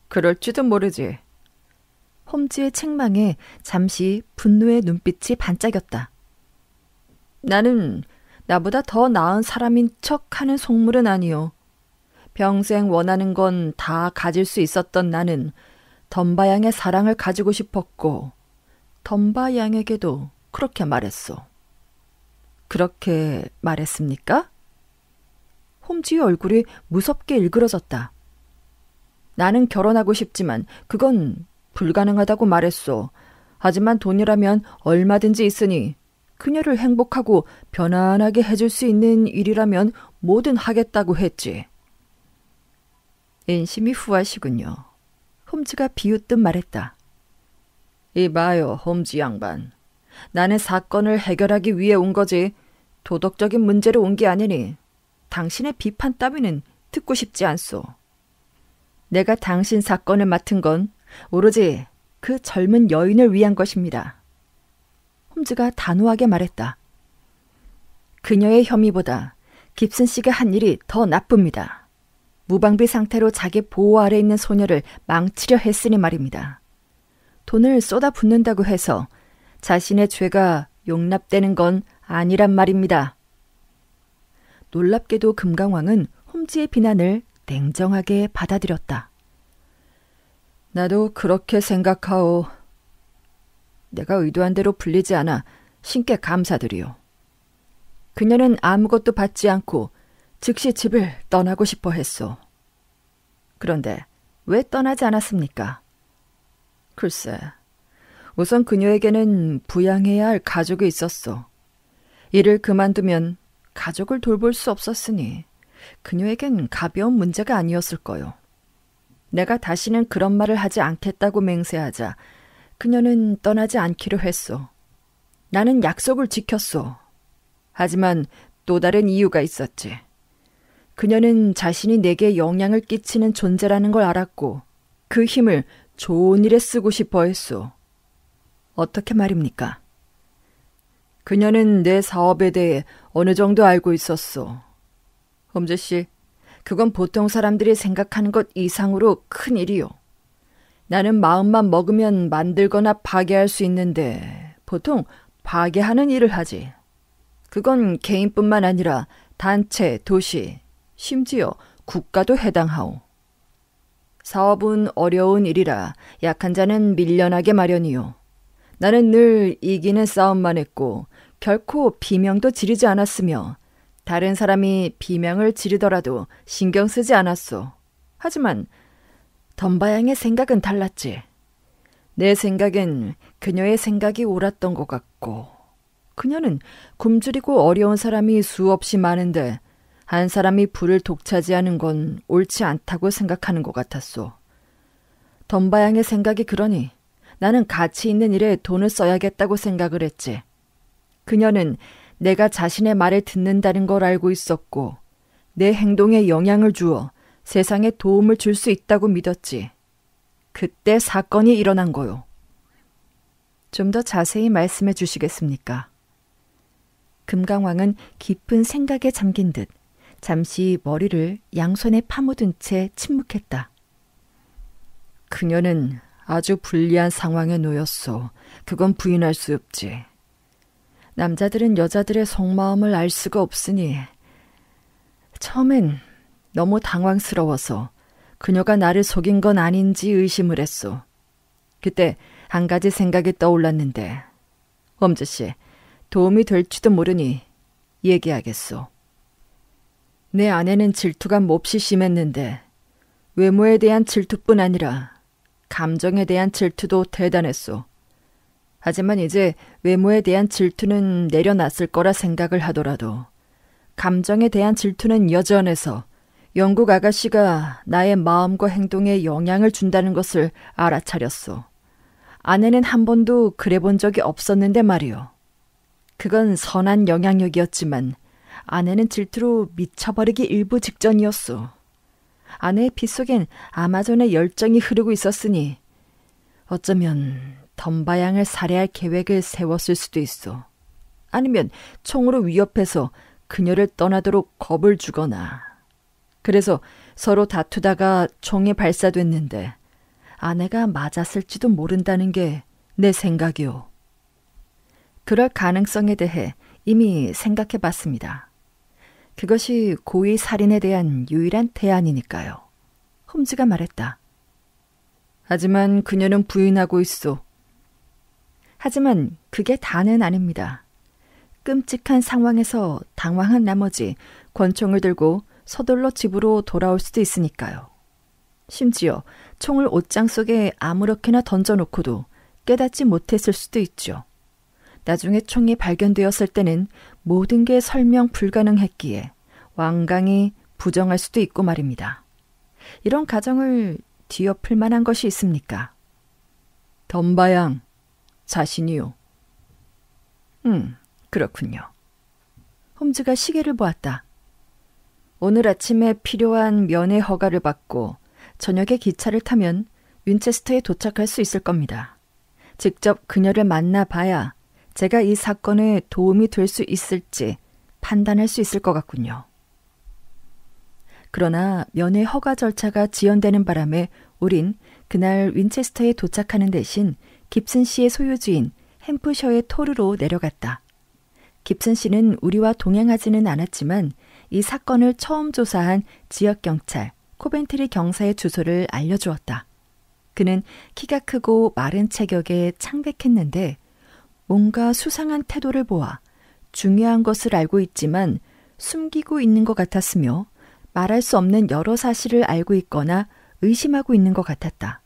그럴지도 모르지. 홈즈의 책망에 잠시 분노의 눈빛이 반짝였다. 나는 나보다 더 나은 사람인 척 하는 속물은 아니요. 평생 원하는 건 다 가질 수 있었던 나는 덤바양의 사랑을 가지고 싶었고 덤바양에게도 그렇게 말했소. 그렇게 말했습니까? 홈지의 얼굴이 무섭게 일그러졌다. 나는 결혼하고 싶지만 그건 불가능하다고 말했소. 하지만 돈이라면 얼마든지 있으니 그녀를 행복하고 편안하게 해줄 수 있는 일이라면 뭐든 하겠다고 했지. 인심이 후하시군요. 홈즈가 비웃듯 말했다. 이봐요, 홈즈 양반. 나는 사건을 해결하기 위해 온 거지 도덕적인 문제로 온 게 아니니 당신의 비판 따위는 듣고 싶지 않소. 내가 당신 사건을 맡은 건 오로지 그 젊은 여인을 위한 것입니다. 홈즈가 단호하게 말했다. 그녀의 혐의보다 깁슨 씨가 한 일이 더 나쁩니다. 무방비 상태로 자기 보호 아래 있는 소녀를 망치려 했으니 말입니다. 돈을 쏟아붓는다고 해서 자신의 죄가 용납되는 건 아니란 말입니다. 놀랍게도 금강왕은 홈지의 비난을 냉정하게 받아들였다. 나도 그렇게 생각하오. 내가 의도한 대로 불리지 않아 신께 감사드리오. 그녀는 아무것도 받지 않고 즉시 집을 떠나고 싶어 했소. 그런데 왜 떠나지 않았습니까? 글쎄, 우선 그녀에게는 부양해야 할 가족이 있었소. 일을 그만두면 가족을 돌볼 수 없었으니 그녀에겐 가벼운 문제가 아니었을 거요. 내가 다시는 그런 말을 하지 않겠다고 맹세하자 그녀는 떠나지 않기로 했소. 나는 약속을 지켰소. 하지만 또 다른 이유가 있었지. 그녀는 자신이 내게 영향을 끼치는 존재라는 걸 알았고 그 힘을 좋은 일에 쓰고 싶어 했소. 어떻게 말입니까? 그녀는 내 사업에 대해 어느 정도 알고 있었소. 엄재 씨, 그건 보통 사람들이 생각하는 것 이상으로 큰 일이요. 나는 마음만 먹으면 만들거나 파괴할 수 있는데 보통 파괴하는 일을 하지. 그건 개인뿐만 아니라 단체, 도시, 심지어 국가도 해당하오. 사업은 어려운 일이라 약한 자는 밀려나게 마련이요. 나는 늘 이기는 싸움만 했고 결코 비명도 지르지 않았으며 다른 사람이 비명을 지르더라도 신경 쓰지 않았소. 하지만 덤바양의 생각은 달랐지. 내 생각엔 그녀의 생각이 옳았던 것 같고 그녀는 굶주리고 어려운 사람이 수없이 많은데 한 사람이 불을 독차지하는 건 옳지 않다고 생각하는 것 같았소. 덤바양의 생각이 그러니 나는 가치 있는 일에 돈을 써야겠다고 생각을 했지. 그녀는 내가 자신의 말을 듣는다는 걸 알고 있었고 내 행동에 영향을 주어 세상에 도움을 줄 수 있다고 믿었지. 그때 사건이 일어난 거요. 좀 더 자세히 말씀해 주시겠습니까? 금강왕은 깊은 생각에 잠긴 듯 잠시 머리를 양손에 파묻은 채 침묵했다. 그녀는 아주 불리한 상황에 놓였소. 그건 부인할 수 없지. 남자들은 여자들의 속마음을 알 수가 없으니 처음엔 너무 당황스러워서 그녀가 나를 속인 건 아닌지 의심을 했소. 그때 한 가지 생각이 떠올랐는데 엄지 씨 도움이 될지도 모르니 얘기하겠소. 내 아내는 질투가 몹시 심했는데 외모에 대한 질투뿐 아니라 감정에 대한 질투도 대단했소. 하지만 이제 외모에 대한 질투는 내려놨을 거라 생각을 하더라도 감정에 대한 질투는 여전해서 영국 아가씨가 나의 마음과 행동에 영향을 준다는 것을 알아차렸소. 아내는 한 번도 그래 본 적이 없었는데 말이오 그건 선한 영향력이었지만 아내는 질투로 미쳐버리기 일부 직전이었소. 아내의 피 속엔 아마존의 열정이 흐르고 있었으니 어쩌면 덤바양을 살해할 계획을 세웠을 수도 있어. 아니면 총으로 위협해서 그녀를 떠나도록 겁을 주거나. 그래서 서로 다투다가 총이 발사됐는데 아내가 맞았을지도 모른다는 게 내 생각이오. 그럴 가능성에 대해 이미 생각해 봤습니다. 그것이 고의 살인에 대한 유일한 대안이니까요. 홈즈가 말했다. 하지만 그녀는 부인하고 있어. 하지만 그게 다는 아닙니다. 끔찍한 상황에서 당황한 나머지 권총을 들고 서둘러 집으로 돌아올 수도 있으니까요. 심지어 총을 옷장 속에 아무렇게나 던져놓고도 깨닫지 못했을 수도 있죠. 나중에 총이 발견되었을 때는 모든 게 설명 불가능했기에 왕강이 부정할 수도 있고 말입니다. 이런 가정을 뒤엎을 만한 것이 있습니까? 덤바양, 자신이요. 음, 그렇군요. 홈즈가 시계를 보았다. 오늘 아침에 필요한 면회 허가를 받고 저녁에 기차를 타면 윈체스터에 도착할 수 있을 겁니다. 직접 그녀를 만나 봐야 제가 이 사건에 도움이 될 수 있을지 판단할 수 있을 것 같군요. 그러나 면회 허가 절차가 지연되는 바람에 우린 그날 윈체스터에 도착하는 대신 깁슨 씨의 소유주인 햄프셔의 토르로 내려갔다. 깁슨 씨는 우리와 동행하지는 않았지만 이 사건을 처음 조사한 지역 경찰 코벤트리 경사의 주소를 알려주었다. 그는 키가 크고 마른 체격에 창백했는데 뭔가 수상한 태도를 보아 중요한 것을 알고 있지만 숨기고 있는 것 같았으며 말할 수 없는 여러 사실을 알고 있거나 의심하고 있는 것 같았다.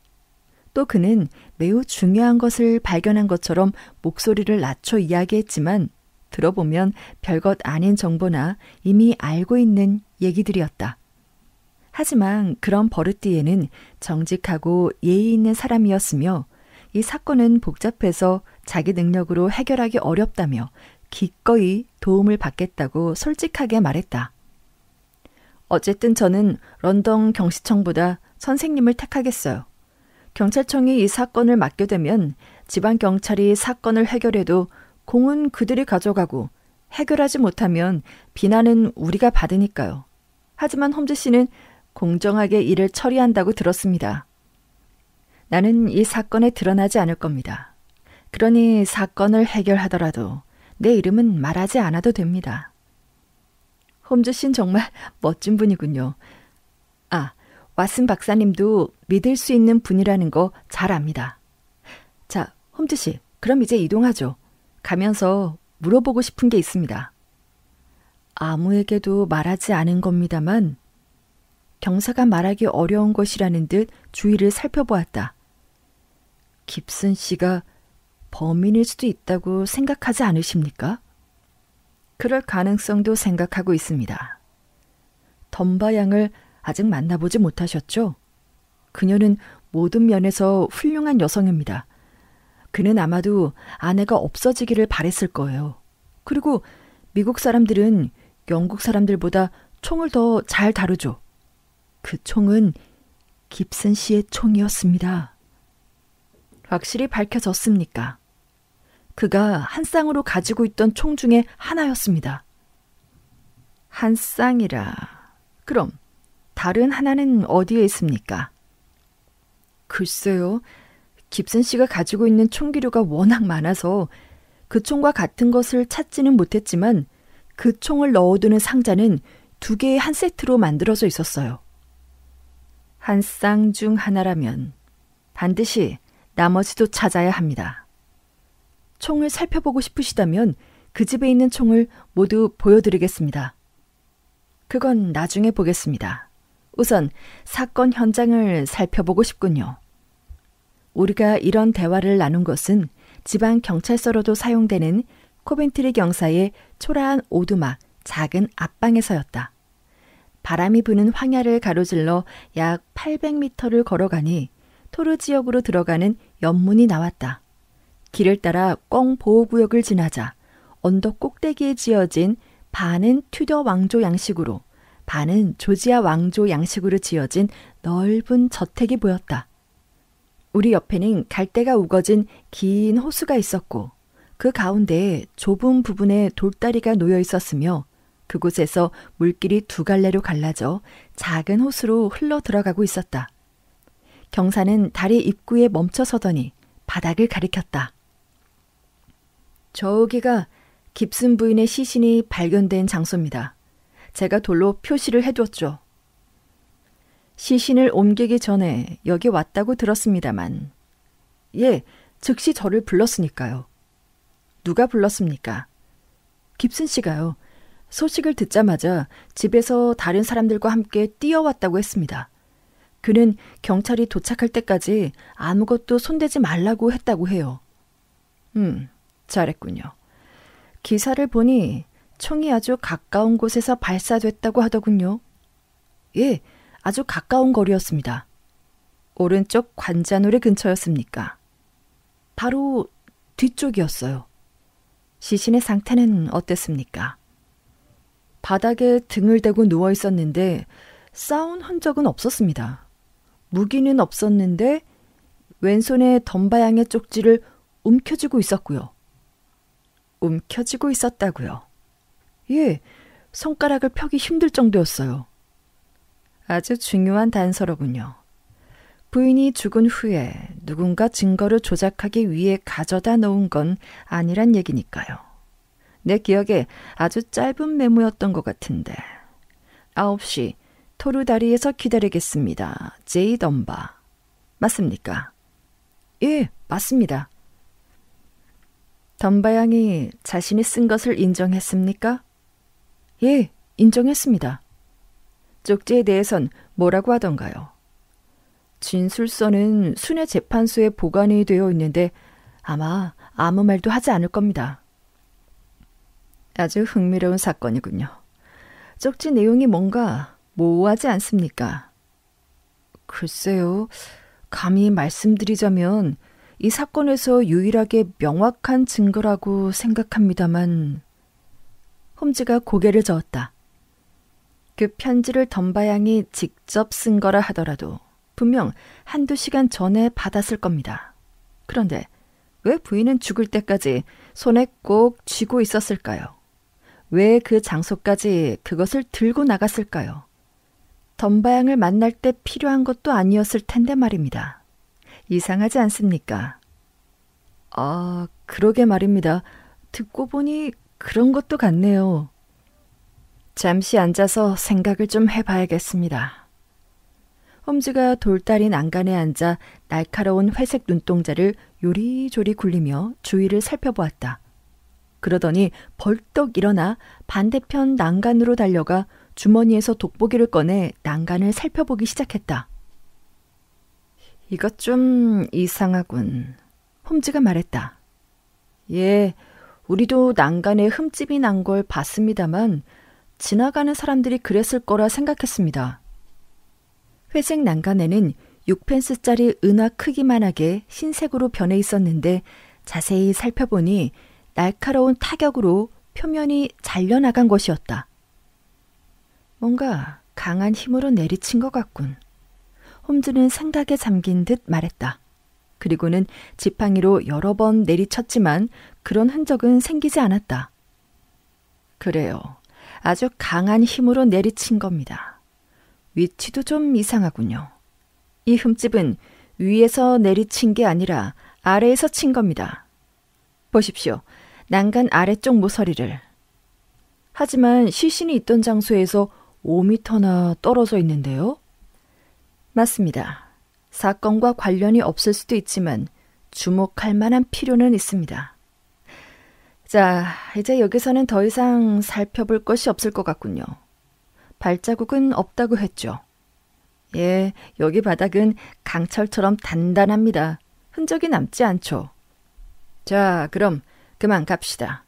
또 그는 매우 중요한 것을 발견한 것처럼 목소리를 낮춰 이야기했지만 들어보면 별것 아닌 정보나 이미 알고 있는 얘기들이었다. 하지만 그런 버릇띠에는 정직하고 예의 있는 사람이었으며 이 사건은 복잡해서 자기 능력으로 해결하기 어렵다며 기꺼이 도움을 받겠다고 솔직하게 말했다. 어쨌든 저는 런던 경시청보다 선생님을 택하겠어요. 경찰청이 이 사건을 맡게 되면 지방 경찰이 사건을 해결해도 공은 그들이 가져가고 해결하지 못하면 비난은 우리가 받으니까요. 하지만 험지 씨는 공정하게 일을 처리한다고 들었습니다. 나는 이 사건에 드러나지 않을 겁니다. 그러니 사건을 해결하더라도 내 이름은 말하지 않아도 됩니다. 홈즈 씨는 정말 멋진 분이군요. 아, 왓슨 박사님도 믿을 수 있는 분이라는 거 잘 압니다. 자, 홈즈 씨, 그럼 이제 이동하죠. 가면서 물어보고 싶은 게 있습니다. 아무에게도 말하지 않은 겁니다만 경사가 말하기 어려운 것이라는 듯 주위를 살펴보았다. 깁슨 씨가 범인일 수도 있다고 생각하지 않으십니까? 그럴 가능성도 생각하고 있습니다. 덤바 양을 아직 만나보지 못하셨죠? 그녀는 모든 면에서 훌륭한 여성입니다. 그는 아마도 아내가 없어지기를 바랬을 거예요. 그리고 미국 사람들은 영국 사람들보다 총을 더 잘 다루죠. 그 총은 깁슨 씨의 총이었습니다. 확실히 밝혀졌습니까? 그가 한 쌍으로 가지고 있던 총 중에 하나였습니다. 한 쌍이라. 그럼 다른 하나는 어디에 있습니까? 글쎄요. 깁슨 씨가 가지고 있는 총기류가 워낙 많아서 그 총과 같은 것을 찾지는 못했지만 그 총을 넣어두는 상자는 두 개의 한 세트로 만들어져 있었어요. 한 쌍 중 하나라면 반드시 나머지도 찾아야 합니다. 총을 살펴보고 싶으시다면 그 집에 있는 총을 모두 보여드리겠습니다. 그건 나중에 보겠습니다. 우선 사건 현장을 살펴보고 싶군요. 우리가 이런 대화를 나눈 것은 지방 경찰서로도 사용되는 코벤트리 경사의 초라한 오두막 작은 앞방에서였다. 바람이 부는 황야를 가로질러 약 800m를 걸어가니 토르 지역으로 들어가는 연문이 나왔다. 길을 따라 꽁 보호구역을 지나자 언덕 꼭대기에 지어진 반은 튜더 왕조 양식으로 반은 조지아 왕조 양식으로 지어진 넓은 저택이 보였다. 우리 옆에는 갈대가 우거진 긴 호수가 있었고 그가운데 좁은 부분에 돌다리가 놓여 있었으며 그곳에서 물길이 두 갈래로 갈라져 작은 호수로 흘러 들어가고 있었다. 경사는 다리 입구에 멈춰 서더니 바닥을 가리켰다. 저기가 깁슨 부인의 시신이 발견된 장소입니다. 제가 돌로 표시를 해두었죠. 시신을 옮기기 전에 여기 왔다고 들었습니다만. 예, 즉시 저를 불렀으니까요. 누가 불렀습니까? 깁슨 씨가요. 소식을 듣자마자 집에서 다른 사람들과 함께 뛰어왔다고 했습니다. 그는 경찰이 도착할 때까지 아무것도 손대지 말라고 했다고 해요. 음, 잘했군요. 기사를 보니 총이 아주 가까운 곳에서 발사됐다고 하더군요. 예, 아주 가까운 거리였습니다. 오른쪽 관자놀이 근처였습니까? 바로 뒤쪽이었어요. 시신의 상태는 어땠습니까? 바닥에 등을 대고 누워 있었는데 싸운 흔적은 없었습니다. 무기는 없었는데 왼손에 덤바양의 쪽지를 움켜쥐고 있었고요. 움켜쥐고 있었다고요. 예, 손가락을 펴기 힘들 정도였어요. 아주 중요한 단서로군요. 부인이 죽은 후에 누군가 증거를 조작하기 위해 가져다 놓은 건 아니란 얘기니까요. 내 기억에 아주 짧은 메모였던 것 같은데. 9시 토르다리에서 기다리겠습니다. 제이 덤바. 맞습니까? 예, 맞습니다. 덤바양이 자신이 쓴 것을 인정했습니까? 예, 인정했습니다. 쪽지에 대해선 뭐라고 하던가요? 진술서는 순회 재판소에 보관이 되어 있는데 아마 아무 말도 하지 않을 겁니다. 아주 흥미로운 사건이군요. 쪽지 내용이 뭔가 모호하지 않습니까? 글쎄요. 감히 말씀드리자면 이 사건에서 유일하게 명확한 증거라고 생각합니다만 홈즈가 고개를 저었다. 그 편지를 덤바양이 직접 쓴 거라 하더라도 분명 한두 시간 전에 받았을 겁니다. 그런데 왜 부인은 죽을 때까지 손에 꼭 쥐고 있었을까요? 왜 그 장소까지 그것을 들고 나갔을까요? 덤바양을 만날 때 필요한 것도 아니었을 텐데 말입니다. 이상하지 않습니까? 아, 그러게 말입니다. 듣고 보니 그런 것도 같네요. 잠시 앉아서 생각을 좀 해봐야겠습니다. 홈즈가 돌다리난간에 앉아 날카로운 회색 눈동자를 요리조리 굴리며 주위를 살펴보았다. 그러더니 벌떡 일어나 반대편 난간으로 달려가 주머니에서 돋보기를 꺼내 난간을 살펴보기 시작했다. 이것 좀 이상하군. 홈즈가 말했다. 예, 우리도 난간에 흠집이 난 걸 봤습니다만 지나가는 사람들이 그랬을 거라 생각했습니다. 회색 난간에는 6펜스짜리 은화 크기만하게 흰색으로 변해 있었는데 자세히 살펴보니 날카로운 타격으로 표면이 잘려나간 것이었다. 뭔가 강한 힘으로 내리친 것 같군. 홈즈는 생각에 잠긴 듯 말했다. 그리고는 지팡이로 여러 번 내리쳤지만 그런 흔적은 생기지 않았다. 그래요. 아주 강한 힘으로 내리친 겁니다. 위치도 좀 이상하군요. 이 흠집은 위에서 내리친 게 아니라 아래에서 친 겁니다. 보십시오. 난간 아래쪽 모서리를. 하지만 시신이 있던 장소에서 5미터나 떨어져 있는데요? 맞습니다. 사건과 관련이 없을 수도 있지만 주목할 만한 필요는 있습니다. 자, 이제 여기서는 더 이상 살펴볼 것이 없을 것 같군요. 발자국은 없다고 했죠. 예, 여기 바닥은 강철처럼 단단합니다. 흔적이 남지 않죠. 자, 그럼 그만 갑시다.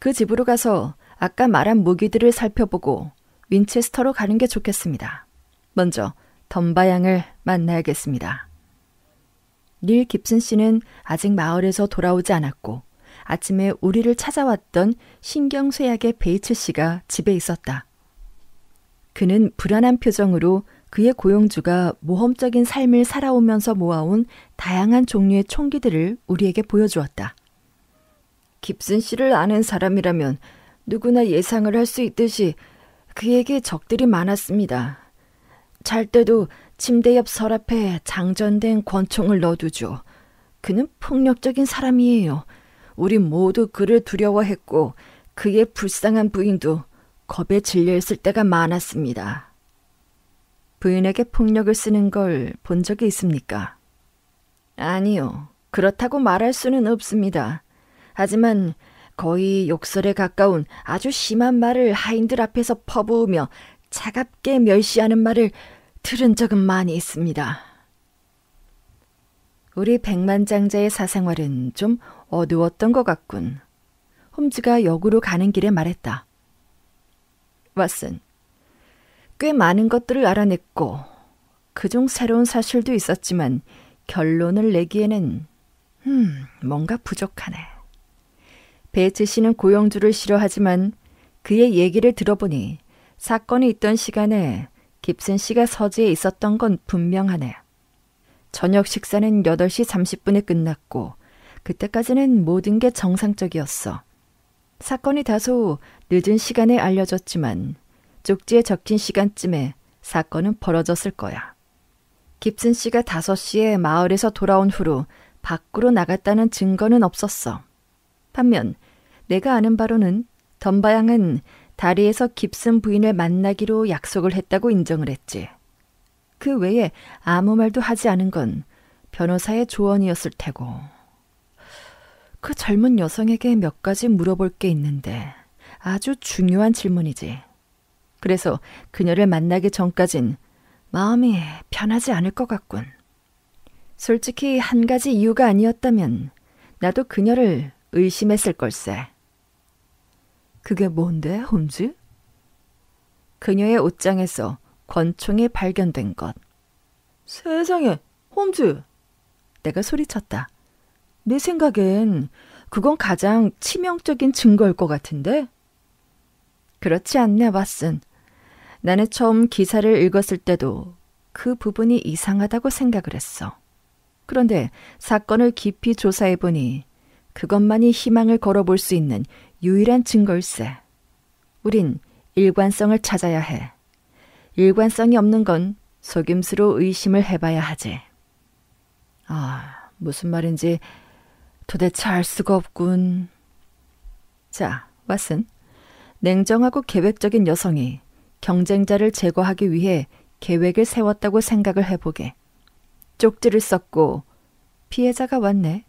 그 집으로 가서 아까 말한 무기들을 살펴보고 윈체스터로 가는 게 좋겠습니다. 먼저 덤바양을 만나야겠습니다. 닐 깁슨 씨는 아직 마을에서 돌아오지 않았고 아침에 우리를 찾아왔던 신경쇠약의 베이츠 씨가 집에 있었다. 그는 불안한 표정으로 그의 고용주가 모험적인 삶을 살아오면서 모아온 다양한 종류의 총기들을 우리에게 보여주었다. 깁슨 씨를 아는 사람이라면 누구나 예상을 할 수 있듯이 그에게 적들이 많았습니다. 잘 때도 침대 옆 서랍에 장전된 권총을 넣어두죠. 그는 폭력적인 사람이에요. 우리 모두 그를 두려워했고 그의 불쌍한 부인도 겁에 질려 있을 때가 많았습니다. 부인에게 폭력을 쓰는 걸 본 적이 있습니까? 아니요. 그렇다고 말할 수는 없습니다. 하지만 거의 욕설에 가까운 아주 심한 말을 하인들 앞에서 퍼부으며 차갑게 멸시하는 말을 들은 적은 많이 있습니다. 우리 백만장자의 사생활은 좀 어두웠던 것 같군. 홈즈가 역으로 가는 길에 말했다. 왓슨, 꽤 많은 것들을 알아냈고 그중 새로운 사실도 있었지만 결론을 내기에는 음, 뭔가 부족하네. 베이츠 씨는 고영주를 싫어하지만 그의 얘기를 들어보니 사건이 있던 시간에 깁슨 씨가 서지에 있었던 건 분명하네. 저녁 식사는 8시 30분에 끝났고 그때까지는 모든 게 정상적이었어. 사건이 다소 늦은 시간에 알려졌지만 쪽지에 적힌 시간쯤에 사건은 벌어졌을 거야. 깁슨 씨가 5시에 마을에서 돌아온 후로 밖으로 나갔다는 증거는 없었어. 반면 내가 아는 바로는 덤바양은 다리에서 깁슨 부인을 만나기로 약속을 했다고 인정을 했지. 그 외에 아무 말도 하지 않은 건 변호사의 조언이었을 테고. 그 젊은 여성에게 몇 가지 물어볼 게 있는데 아주 중요한 질문이지. 그래서 그녀를 만나기 전까진 마음이 편하지 않을 것 같군. 솔직히 한 가지 이유가 아니었다면 나도 그녀를 의심했을 걸세. 그게 뭔데, 홈즈? 그녀의 옷장에서 권총이 발견된 것. 세상에, 홈즈! 내가 소리쳤다. 내 생각엔 그건 가장 치명적인 증거일 것 같은데? 그렇지 않네, 왓슨. 나는 처음 기사를 읽었을 때도 그 부분이 이상하다고 생각을 했어. 그런데 사건을 깊이 조사해보니 그것만이 희망을 걸어볼 수 있는 유일한 증거일세. 우린 일관성을 찾아야 해. 일관성이 없는 건 속임수로 의심을 해봐야 하지. 아, 무슨 말인지 도대체 알 수가 없군. 자, 왓슨. 냉정하고 계획적인 여성이 경쟁자를 제거하기 위해 계획을 세웠다고 생각을 해보게. 쪽지를 썼고 피해자가 왔네.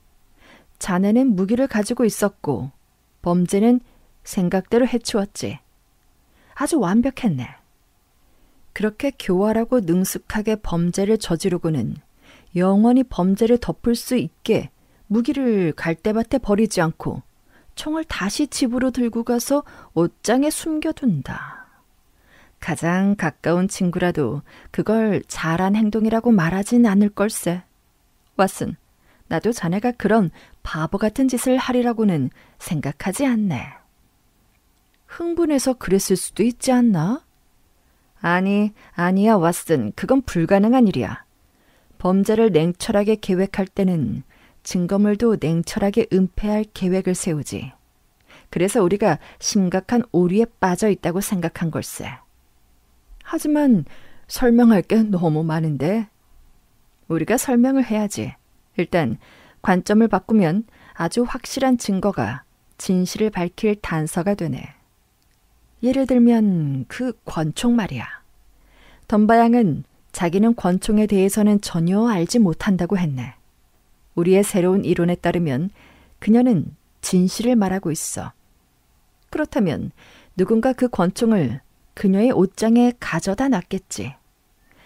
자네는 무기를 가지고 있었고 범죄는 생각대로 해치웠지. 아주 완벽했네. 그렇게 교활하고 능숙하게 범죄를 저지르고는 영원히 범죄를 덮을 수 있게 무기를 갈대밭에 버리지 않고 총을 다시 집으로 들고 가서 옷장에 숨겨둔다. 가장 가까운 친구라도 그걸 잘한 행동이라고 말하진 않을 걸세. 왓슨, 나도 자네가 그런 바보 같은 짓을 하리라고는 생각하지 않네. 흥분해서 그랬을 수도 있지 않나? 아니, 아니야, 왓슨. 그건 불가능한 일이야. 범죄를 냉철하게 계획할 때는 증거물도 냉철하게 은폐할 계획을 세우지. 그래서 우리가 심각한 오류에 빠져 있다고 생각한 걸세. 하지만 설명할 게 너무 많은데 우리가 설명을 해야지. 일단 관점을 바꾸면 아주 확실한 증거가 진실을 밝힐 단서가 되네. 예를 들면 그 권총 말이야. 덤바양은 자기는 권총에 대해서는 전혀 알지 못한다고 했네. 우리의 새로운 이론에 따르면 그녀는 진실을 말하고 있어. 그렇다면 누군가 그 권총을 그녀의 옷장에 가져다 놨겠지.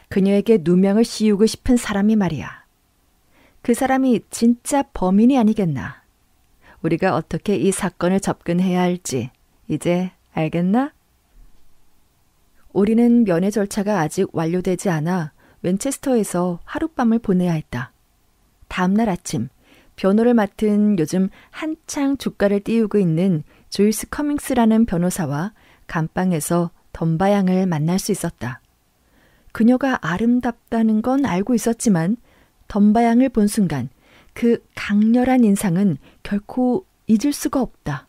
그녀에게 누명을 씌우고 싶은 사람이 말이야. 그 사람이 진짜 범인이 아니겠나. 우리가 어떻게 이 사건을 접근해야 할지 이제 알겠나? 우리는 면회 절차가 아직 완료되지 않아 웬체스터에서 하룻밤을 보내야 했다. 다음날 아침, 변호를 맡은 요즘 한창 주가를 띄우고 있는 조이스 커밍스라는 변호사와 감방에서 덤바양을 만날 수 있었다. 그녀가 아름답다는 건 알고 있었지만 덤바양을 본 순간 그 강렬한 인상은 결코 잊을 수가 없다.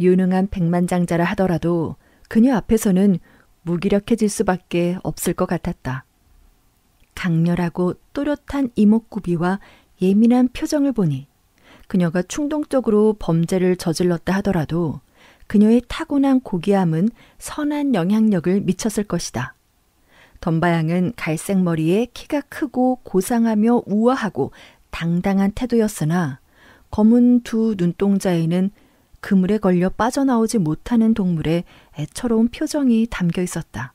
유능한 백만장자라 하더라도 그녀 앞에서는 무기력해질 수밖에 없을 것 같았다. 강렬하고 또렷한 이목구비와 예민한 표정을 보니 그녀가 충동적으로 범죄를 저질렀다 하더라도 그녀의 타고난 고귀함은 선한 영향력을 미쳤을 것이다. 덤바양은 갈색 머리에 키가 크고 고상하며 우아하고 당당한 태도였으나 검은 두 눈동자에는 그물에 걸려 빠져나오지 못하는 동물의 애처로운 표정이 담겨 있었다.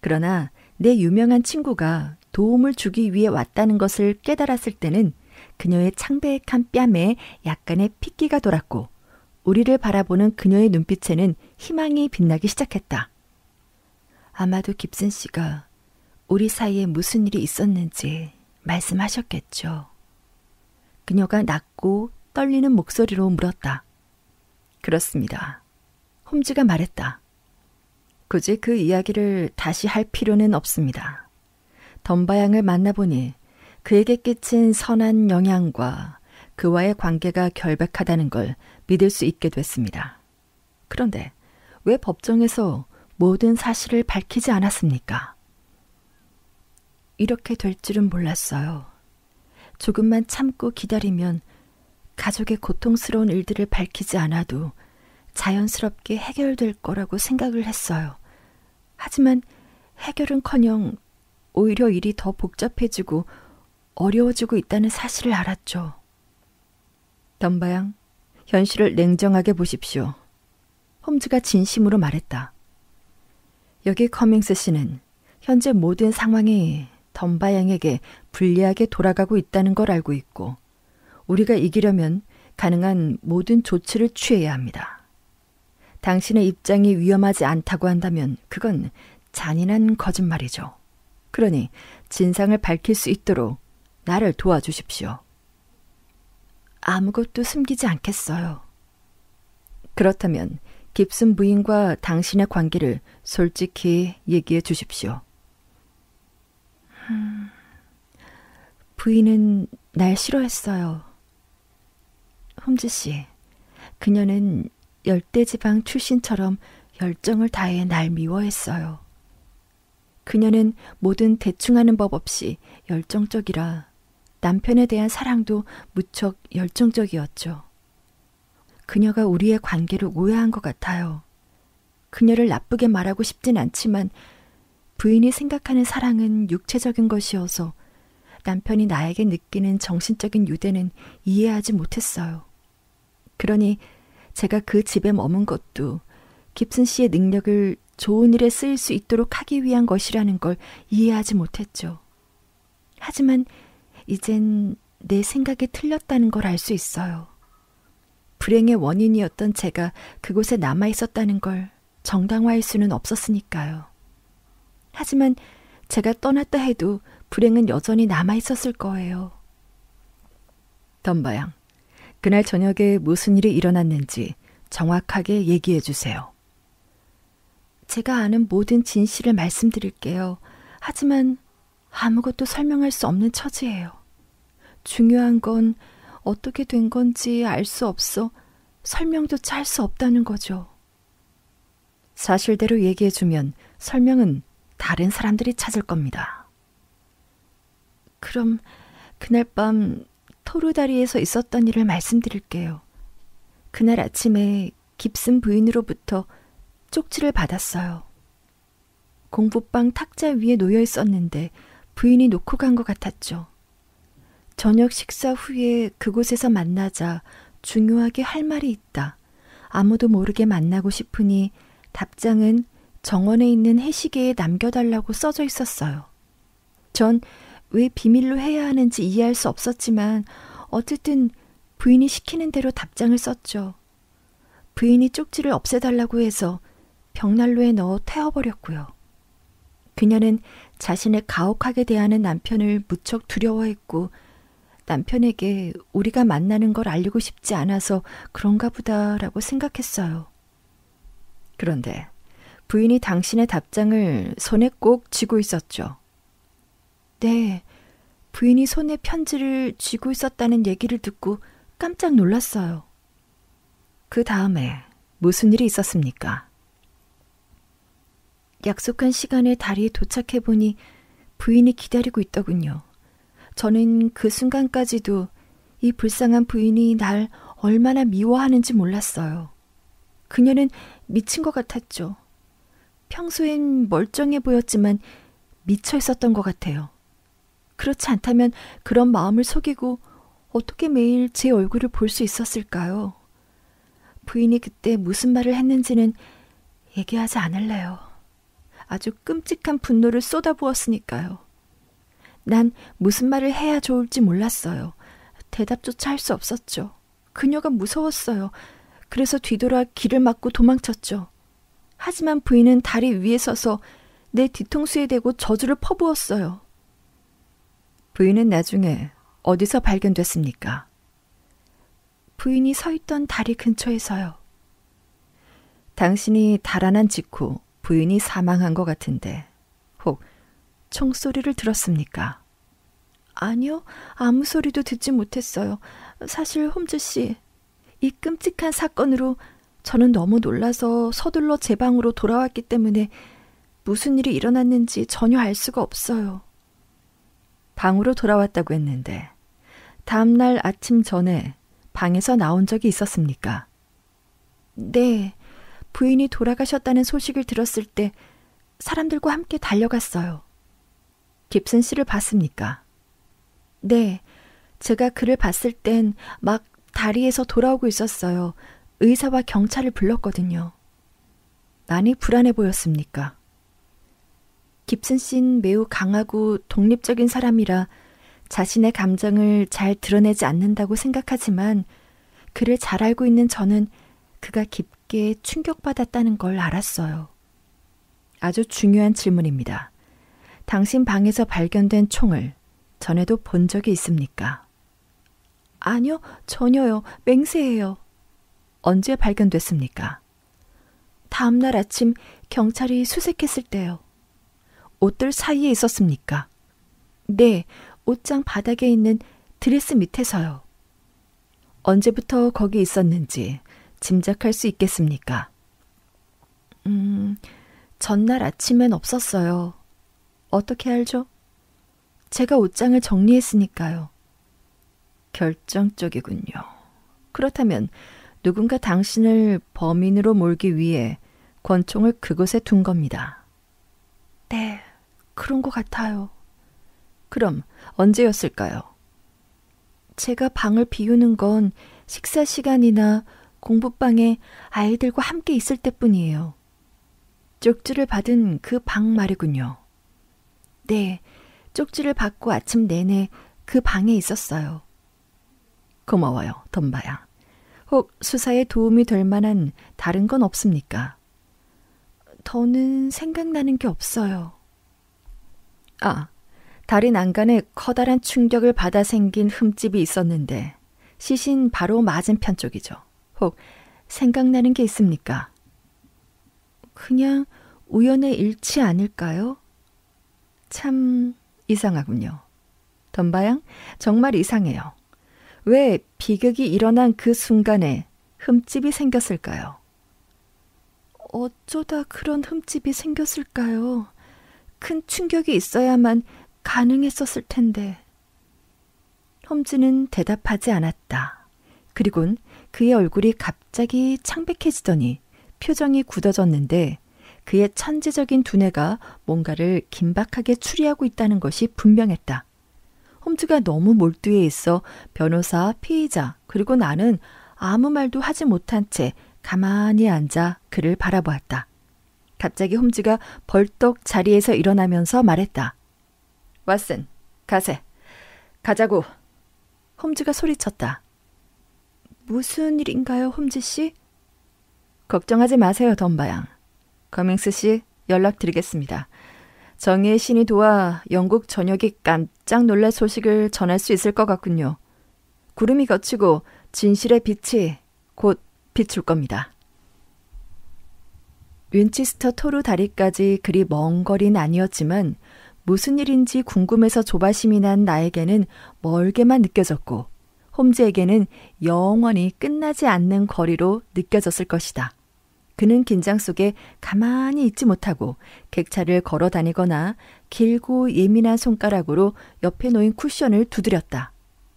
그러나 내 유명한 친구가 도움을 주기 위해 왔다는 것을 깨달았을 때는 그녀의 창백한 뺨에 약간의 핏기가 돌았고 우리를 바라보는 그녀의 눈빛에는 희망이 빛나기 시작했다. 아마도 깁슨 씨가 우리 사이에 무슨 일이 있었는지 말씀하셨겠죠. 그녀가 낮고 떨리는 목소리로 물었다. 그렇습니다. 홈즈가 말했다. 굳이 그 이야기를 다시 할 필요는 없습니다. 덤바양을 만나보니 그에게 끼친 선한 영향과 그와의 관계가 결백하다는 걸 믿을 수 있게 됐습니다. 그런데 왜 법정에서 모든 사실을 밝히지 않았습니까? 이렇게 될 줄은 몰랐어요. 조금만 참고 기다리면 가족의 고통스러운 일들을 밝히지 않아도 자연스럽게 해결될 거라고 생각을 했어요. 하지만 해결은 커녕 오히려 일이 더 복잡해지고 어려워지고 있다는 사실을 알았죠. 덤바양, 현실을 냉정하게 보십시오. 홈즈가 진심으로 말했다. 여기 커밍스 씨는 현재 모든 상황이 덤바양에게 불리하게 돌아가고 있다는 걸 알고 있고 우리가 이기려면 가능한 모든 조치를 취해야 합니다. 당신의 입장이 위험하지 않다고 한다면 그건 잔인한 거짓말이죠. 그러니 진상을 밝힐 수 있도록 나를 도와주십시오. 아무것도 숨기지 않겠어요. 그렇다면 깁슨 부인과 당신의 관계를 솔직히 얘기해 주십시오. 음, 부인은 날 싫어했어요. 홈즈 씨, 그녀는 열대지방 출신처럼 열정을 다해 날 미워했어요. 그녀는 뭐든 대충하는 법 없이 열정적이라 남편에 대한 사랑도 무척 열정적이었죠. 그녀가 우리의 관계를 오해한 것 같아요. 그녀를 나쁘게 말하고 싶진 않지만 부인이 생각하는 사랑은 육체적인 것이어서 남편이 나에게 느끼는 정신적인 유대는 이해하지 못했어요. 그러니 제가 그 집에 머문 것도 깁슨 씨의 능력을 좋은 일에 쓰일 수 있도록 하기 위한 것이라는 걸 이해하지 못했죠. 하지만 이젠 내 생각이 틀렸다는 걸 알 수 있어요. 불행의 원인이었던 제가 그곳에 남아 있었다는 걸 정당화할 수는 없었으니까요. 하지만 제가 떠났다 해도 불행은 여전히 남아 있었을 거예요. 덤버양 그날 저녁에 무슨 일이 일어났는지 정확하게 얘기해 주세요. 제가 아는 모든 진실을 말씀드릴게요. 하지만 아무것도 설명할 수 없는 처지예요. 중요한 건 어떻게 된 건지 알 수 없어 설명조차 할 수 없다는 거죠. 사실대로 얘기해주면 설명은 다른 사람들이 찾을 겁니다. 그럼 그날 밤 토르다리에서 있었던 일을 말씀드릴게요. 그날 아침에 깁슨 부인으로부터 쪽지를 받았어요. 공부방 탁자 위에 놓여 있었는데 부인이 놓고 간 것 같았죠. 저녁 식사 후에 그곳에서 만나자. 중요하게 할 말이 있다. 아무도 모르게 만나고 싶으니 답장은 정원에 있는 해시계에 남겨달라고 써져 있었어요. 전 왜 비밀로 해야 하는지 이해할 수 없었지만 어쨌든 부인이 시키는 대로 답장을 썼죠. 부인이 쪽지를 없애달라고 해서 벽난로에 넣어 태워버렸고요. 그녀는 자신의 가혹하게 대하는 남편을 무척 두려워했고 남편에게 우리가 만나는 걸 알리고 싶지 않아서 그런가 보다라고 생각했어요. 그런데 부인이 당신의 답장을 손에 꼭 쥐고 있었죠. 네, 부인이 손에 편지를 쥐고 있었다는 얘기를 듣고 깜짝 놀랐어요. 그 다음에 무슨 일이 있었습니까? 약속한 시간에 다리에 도착해 보니 부인이 기다리고 있더군요. 저는 그 순간까지도 이 불쌍한 부인이 날 얼마나 미워하는지 몰랐어요. 그녀는 미친 것 같았죠. 평소엔 멀쩡해 보였지만 미쳐 있었던 것 같아요. 그렇지 않다면 그런 마음을 속이고 어떻게 매일 제 얼굴을 볼 수 있었을까요? 부인이 그때 무슨 말을 했는지는 얘기하지 않을래요. 아주 끔찍한 분노를 쏟아부었으니까요. 난 무슨 말을 해야 좋을지 몰랐어요. 대답조차 할 수 없었죠. 그녀가 무서웠어요. 그래서 뒤돌아 길을 막고 도망쳤죠. 하지만 부인은 다리 위에 서서 내 뒤통수에 대고 저주를 퍼부었어요. 부인은 나중에 어디서 발견됐습니까? 부인이 서 있던 다리 근처에서요. 당신이 달아난 직후 부인이 사망한 것 같은데 총소리를 들었습니까? 아니요, 아무 소리도 듣지 못했어요. 사실 홈즈 씨, 이 끔찍한 사건으로 저는 너무 놀라서 서둘러 제 방으로 돌아왔기 때문에 무슨 일이 일어났는지 전혀 알 수가 없어요. 방으로 돌아왔다고 했는데 다음날 아침 전에 방에서 나온 적이 있었습니까? 네. 부인이 돌아가셨다는 소식을 들었을 때 사람들과 함께 달려갔어요. 깁슨 씨를 봤습니까? 네. 제가 그를 봤을 땐 막 다리에서 돌아오고 있었어요. 의사와 경찰을 불렀거든요. 많이 불안해 보였습니까? 깁슨 씨는 매우 강하고 독립적인 사람이라 자신의 감정을 잘 드러내지 않는다고 생각하지만 그를 잘 알고 있는 저는 그가 깊게 충격받았다는 걸 알았어요. 아주 중요한 질문입니다. 당신 방에서 발견된 총을 전에도 본 적이 있습니까? 아니요, 전혀요. 맹세해요. 언제 발견됐습니까? 다음날 아침 경찰이 수색했을 때요. 옷들 사이에 있었습니까? 네, 옷장 바닥에 있는 드레스 밑에서요. 언제부터 거기 있었는지 짐작할 수 있겠습니까? 음, 전날 아침엔 없었어요. 어떻게 알죠? 제가 옷장을 정리했으니까요. 결정적이군요. 그렇다면 누군가 당신을 범인으로 몰기 위해 권총을 그곳에 둔 겁니다. 네, 그런 것 같아요. 그럼 언제였을까요? 제가 방을 비우는 건 식사 시간이나 공부방에 아이들과 함께 있을 때뿐이에요. 쪽지를 받은 그 방 말이군요. 네, 쪽지를 받고 아침 내내 그 방에 있었어요. 고마워요, 덤바야. 혹 수사에 도움이 될 만한 다른 건 없습니까? 더는 생각나는 게 없어요. 아, 다리 난간에 커다란 충격을 받아 생긴 흠집이 있었는데 시신 바로 맞은편 쪽이죠. 혹 생각나는 게 있습니까? 그냥 우연의 일치 아닐까요? 참 이상하군요. 덤바양, 정말 이상해요. 왜 비극이 일어난 그 순간에 흠집이 생겼을까요? 어쩌다 그런 흠집이 생겼을까요? 큰 충격이 있어야만 가능했었을 텐데. 험지는 대답하지 않았다. 그리곤 그의 얼굴이 갑자기 창백해지더니 표정이 굳어졌는데 그의 천재적인 두뇌가 뭔가를 긴박하게 추리하고 있다는 것이 분명했다. 홈즈가 너무 몰두해 있어 변호사, 피의자, 그리고 나는 아무 말도 하지 못한 채 가만히 앉아 그를 바라보았다. 갑자기 홈즈가 벌떡 자리에서 일어나면서 말했다. 왓슨, 가세. 가자고. 홈즈가 소리쳤다. 무슨 일인가요, 홈즈 씨? 걱정하지 마세요, 덤바양. 거밍스씨 연락드리겠습니다. 정의의 신이 도와 영국 전역이 깜짝 놀랄 소식을 전할 수 있을 것 같군요. 구름이 걷히고 진실의 빛이 곧 비출 겁니다. 윈치스터 토르 다리까지 그리 먼 거리는 아니었지만 무슨 일인지 궁금해서 조바심이 난 나에게는 멀게만 느껴졌고 홈즈에게는 영원히 끝나지 않는 거리로 느껴졌을 것이다. 그는 긴장 속에 가만히 있지 못하고 객차를 걸어 다니거나 길고 예민한 손가락으로 옆에 놓인 쿠션을 두드렸다.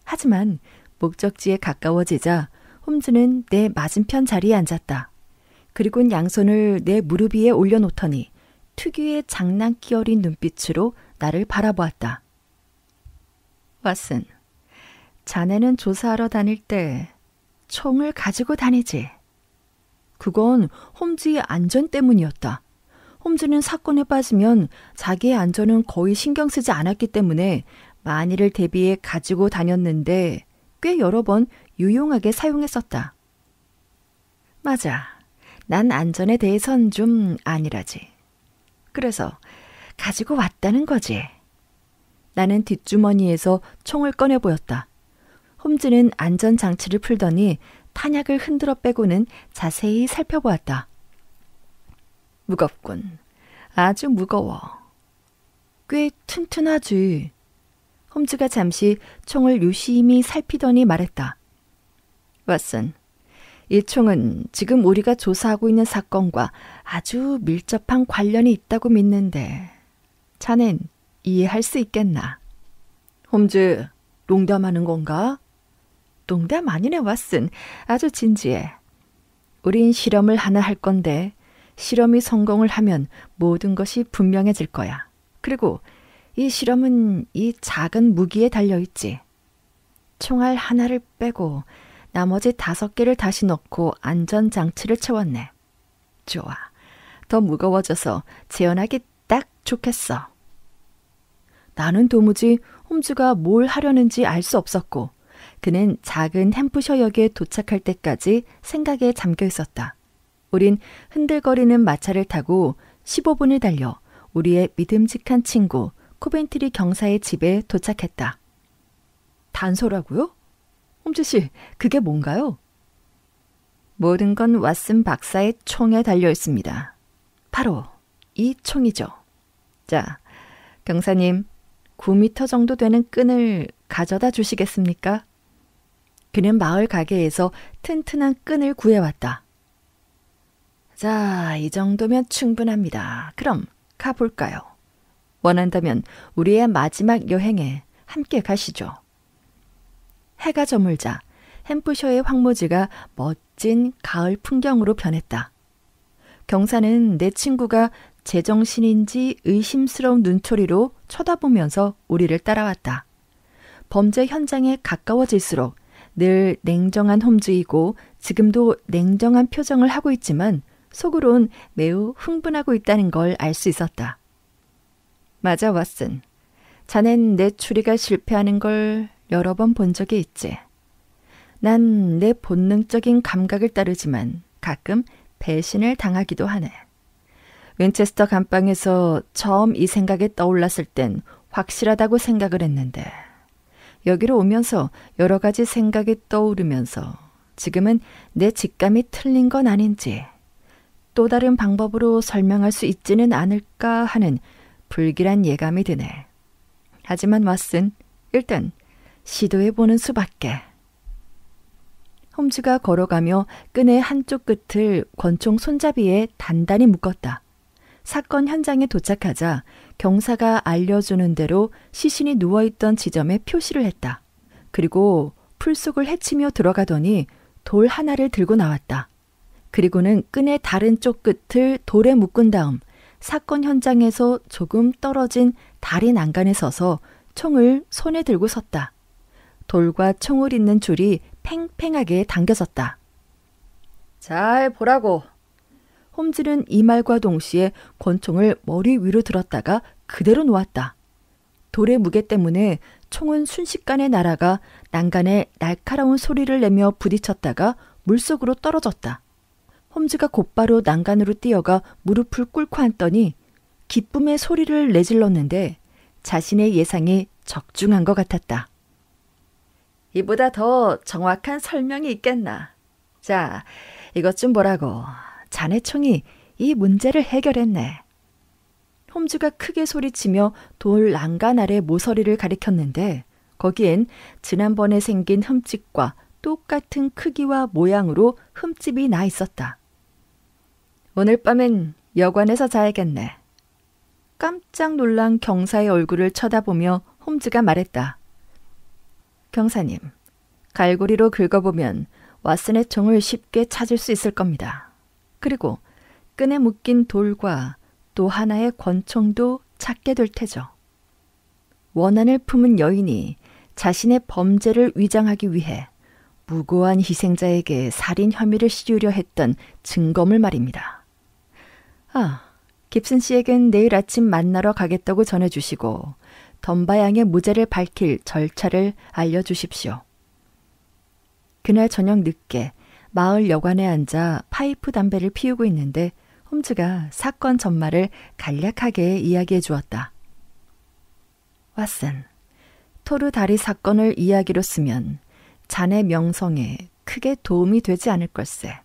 하지만 목적지에 가까워지자 홈즈는 내 맞은편 자리에 앉았다. 그리곤 양손을 내 무릎 위에 올려놓더니 특유의 장난기 어린 눈빛으로 나를 바라보았다. 왓슨, 자네는 조사하러 다닐 때 총을 가지고 다니지. 그건 홈즈의 안전 때문이었다. 홈즈는 사건에 빠지면 자기의 안전은 거의 신경 쓰지 않았기 때문에 만일을 대비해 가지고 다녔는데 꽤 여러 번 유용하게 사용했었다. 맞아. 난 안전에 대해선 좀 아니라지. 그래서 가지고 왔다는 거지. 나는 뒷주머니에서 총을 꺼내 보였다. 홈즈는 안전장치를 풀더니 탄약을 흔들어 빼고는 자세히 살펴보았다. 무겁군. 아주 무거워. 꽤 튼튼하지. 홈즈가 잠시 총을 유심히 살피더니 말했다. 왓슨, 이 총은 지금 우리가 조사하고 있는 사건과 아주 밀접한 관련이 있다고 믿는데 자넨 이해할 수 있겠나? 홈즈, 농담하는 건가? 농담 아니네 왓슨. 아주 진지해. 우린 실험을 하나 할 건데 실험이 성공을 하면 모든 것이 분명해질 거야. 그리고 이 실험은 이 작은 무기에 달려있지. 총알 하나를 빼고 나머지 다섯 개를 다시 넣고 안전장치를 채웠네. 좋아. 더 무거워져서 재현하기 딱 좋겠어. 나는 도무지 홈즈가 뭘 하려는지 알 수 없었고 그는 작은 햄프셔역에 도착할 때까지 생각에 잠겨 있었다. 우린 흔들거리는 마차를 타고 15분을 달려 우리의 믿음직한 친구 코벤트리 경사의 집에 도착했다. 단서라고요? 홈즈 씨, 그게 뭔가요? 모든 건 왓슨 박사의 총에 달려 있습니다. 바로 이 총이죠. 자, 경사님, 9미터 정도 되는 끈을 가져다 주시겠습니까? 그는 마을 가게에서 튼튼한 끈을 구해왔다. 자, 이 정도면 충분합니다. 그럼 가볼까요? 원한다면 우리의 마지막 여행에 함께 가시죠. 해가 저물자 햄프셔의 황무지가 멋진 가을 풍경으로 변했다. 경사는 내 친구가 제정신인지 의심스러운 눈초리로 쳐다보면서 우리를 따라왔다. 범죄 현장에 가까워질수록 늘 냉정한 홈즈이고 지금도 냉정한 표정을 하고 있지만 속으론 매우 흥분하고 있다는 걸 알 수 있었다. 맞아, 왓슨. 자넨 내 추리가 실패하는 걸 여러 번 본 적이 있지. 난 내 본능적인 감각을 따르지만 가끔 배신을 당하기도 하네. 윈체스터 감방에서 처음 이생각에 떠올랐을 땐 확실하다고 생각을 했는데 여기로 오면서 여러 가지 생각이 떠오르면서 지금은 내 직감이 틀린 건 아닌지 또 다른 방법으로 설명할 수 있지는 않을까 하는 불길한 예감이 드네. 하지만 왓슨, 일단 시도해보는 수밖에. 홈즈가 걸어가며 끈의 한쪽 끝을 권총 손잡이에 단단히 묶었다. 사건 현장에 도착하자 경사가 알려주는 대로 시신이 누워있던 지점에 표시를 했다. 그리고 풀 속을 헤치며 들어가더니 돌 하나를 들고 나왔다. 그리고는 끈의 다른 쪽 끝을 돌에 묶은 다음 사건 현장에서 조금 떨어진 다리 난간에 서서 총을 손에 들고 섰다. 돌과 총을 잇는 줄이 팽팽하게 당겨졌다. 잘 보라고. 홈즈는 이 말과 동시에 권총을 머리 위로 들었다가 그대로 놓았다. 돌의 무게 때문에 총은 순식간에 날아가 난간에 날카로운 소리를 내며 부딪혔다가 물속으로 떨어졌다. 홈즈가 곧바로 난간으로 뛰어가 무릎을 꿇고 앉더니 기쁨의 소리를 내질렀는데 자신의 예상이 적중한 것 같았다. 이보다 더 정확한 설명이 있겠나. 자, 이것 좀 보라고. 자네총이 이 문제를 해결했네. 홈즈가 크게 소리치며 돌 난간 아래 모서리를 가리켰는데 거기엔 지난번에 생긴 흠집과 똑같은 크기와 모양으로 흠집이 나 있었다. 오늘 밤엔 여관에서 자야겠네. 깜짝 놀란 경사의 얼굴을 쳐다보며 홈즈가 말했다. 경사님, 갈고리로 긁어보면 왓슨의 총을 쉽게 찾을 수 있을 겁니다. 그리고 끈에 묶인 돌과 또 하나의 권총도 찾게 될 테죠. 원한을 품은 여인이 자신의 범죄를 위장하기 위해 무고한 희생자에게 살인 혐의를 씌우려 했던 증거물 말입니다. 아, 깁슨 씨에겐 내일 아침 만나러 가겠다고 전해주시고 덤바양의 무죄를 밝힐 절차를 알려주십시오. 그날 저녁 늦게 마을 여관에 앉아 파이프 담배를 피우고 있는데 홈즈가 사건 전말을 간략하게 이야기해 주었다. 왓슨, 토르 다리 사건을 이야기로 쓰면 자네 명성에 크게 도움이 되지 않을 걸세.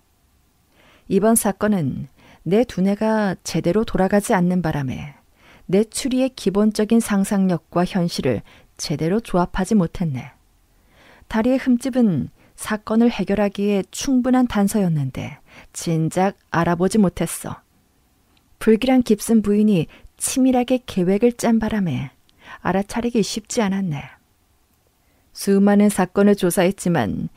이번 사건은 내 두뇌가 제대로 돌아가지 않는 바람에 내 추리의 기본적인 상상력과 현실을 제대로 조합하지 못했네. 다리의 흠집은 사건을 해결하기에 충분한 단서였는데 진작 알아보지 못했어. 불길한 깁슨 부인이 치밀하게 계획을 짠 바람에 알아차리기 쉽지 않았네. 수많은 사건을 조사했지만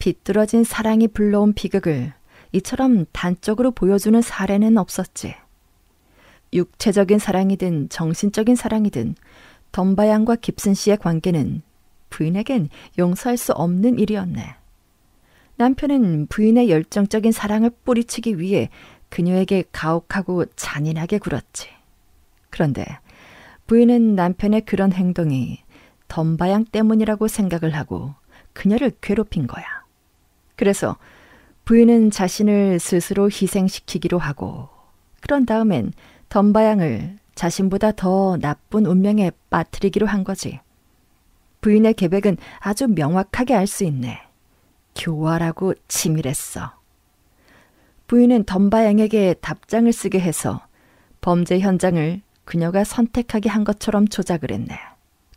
비뚤어진 사랑이 불러온 비극을 이처럼 단적으로 보여주는 사례는 없었지. 육체적인 사랑이든 정신적인 사랑이든 덤바양과 깁슨 씨의 관계는 부인에겐 용서할 수 없는 일이었네. 남편은 부인의 열정적인 사랑을 뿌리치기 위해 그녀에게 가혹하고 잔인하게 굴었지. 그런데 부인은 남편의 그런 행동이 덤바양 때문이라고 생각을 하고 그녀를 괴롭힌 거야. 그래서 부인은 자신을 스스로 희생시키기로 하고 그런 다음엔 덤바양을 자신보다 더 나쁜 운명에 빠뜨리기로 한 거지. 부인의 계획은 아주 명확하게 알 수 있네. 교활하고 치밀했어. 부인은 덤바양에게 답장을 쓰게 해서 범죄 현장을 그녀가 선택하게 한 것처럼 조작을 했네.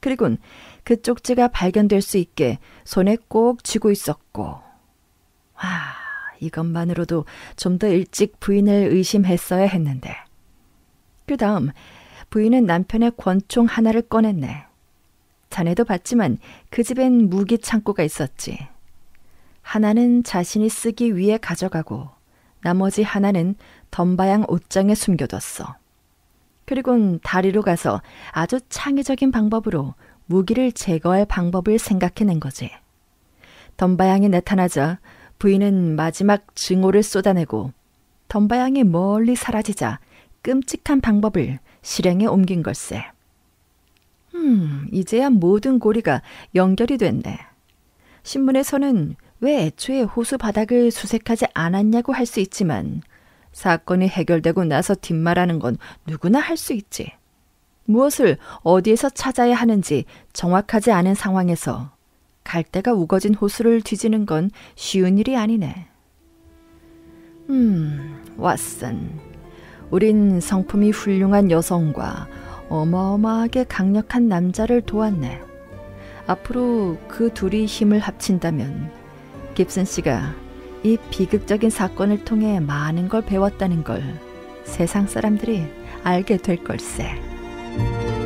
그리곤 그 쪽지가 발견될 수 있게 손에 꼭 쥐고 있었고. 와, 이것만으로도 좀 더 일찍 부인을 의심했어야 했는데. 그 다음 부인은 남편의 권총 하나를 꺼냈네. 자네도 봤지만 그 집엔 무기 창고가 있었지. 하나는 자신이 쓰기 위해 가져가고 나머지 하나는 덤바양 옷장에 숨겨뒀어. 그리고는 다리로 가서 아주 창의적인 방법으로 무기를 제거할 방법을 생각해낸 거지. 덤바양이 나타나자 부인은 마지막 증오를 쏟아내고 덤바양이 멀리 사라지자 끔찍한 방법을 실행에 옮긴 걸세. 음, 이제야 모든 고리가 연결이 됐네. 신문에서는 왜 애초에 호수 바닥을 수색하지 않았냐고 할 수 있지만 사건이 해결되고 나서 뒷말하는 건 누구나 할 수 있지. 무엇을 어디에서 찾아야 하는지 정확하지 않은 상황에서 갈대가 우거진 호수를 뒤지는 건 쉬운 일이 아니네. 음, 왓슨. 우린 성품이 훌륭한 여성과 어마어마하게 강력한 남자를 도왔네. 앞으로 그 둘이 힘을 합친다면 깁슨 씨가 이 비극적인 사건을 통해 많은 걸 배웠다는 걸 세상 사람들이 알게 될 걸세.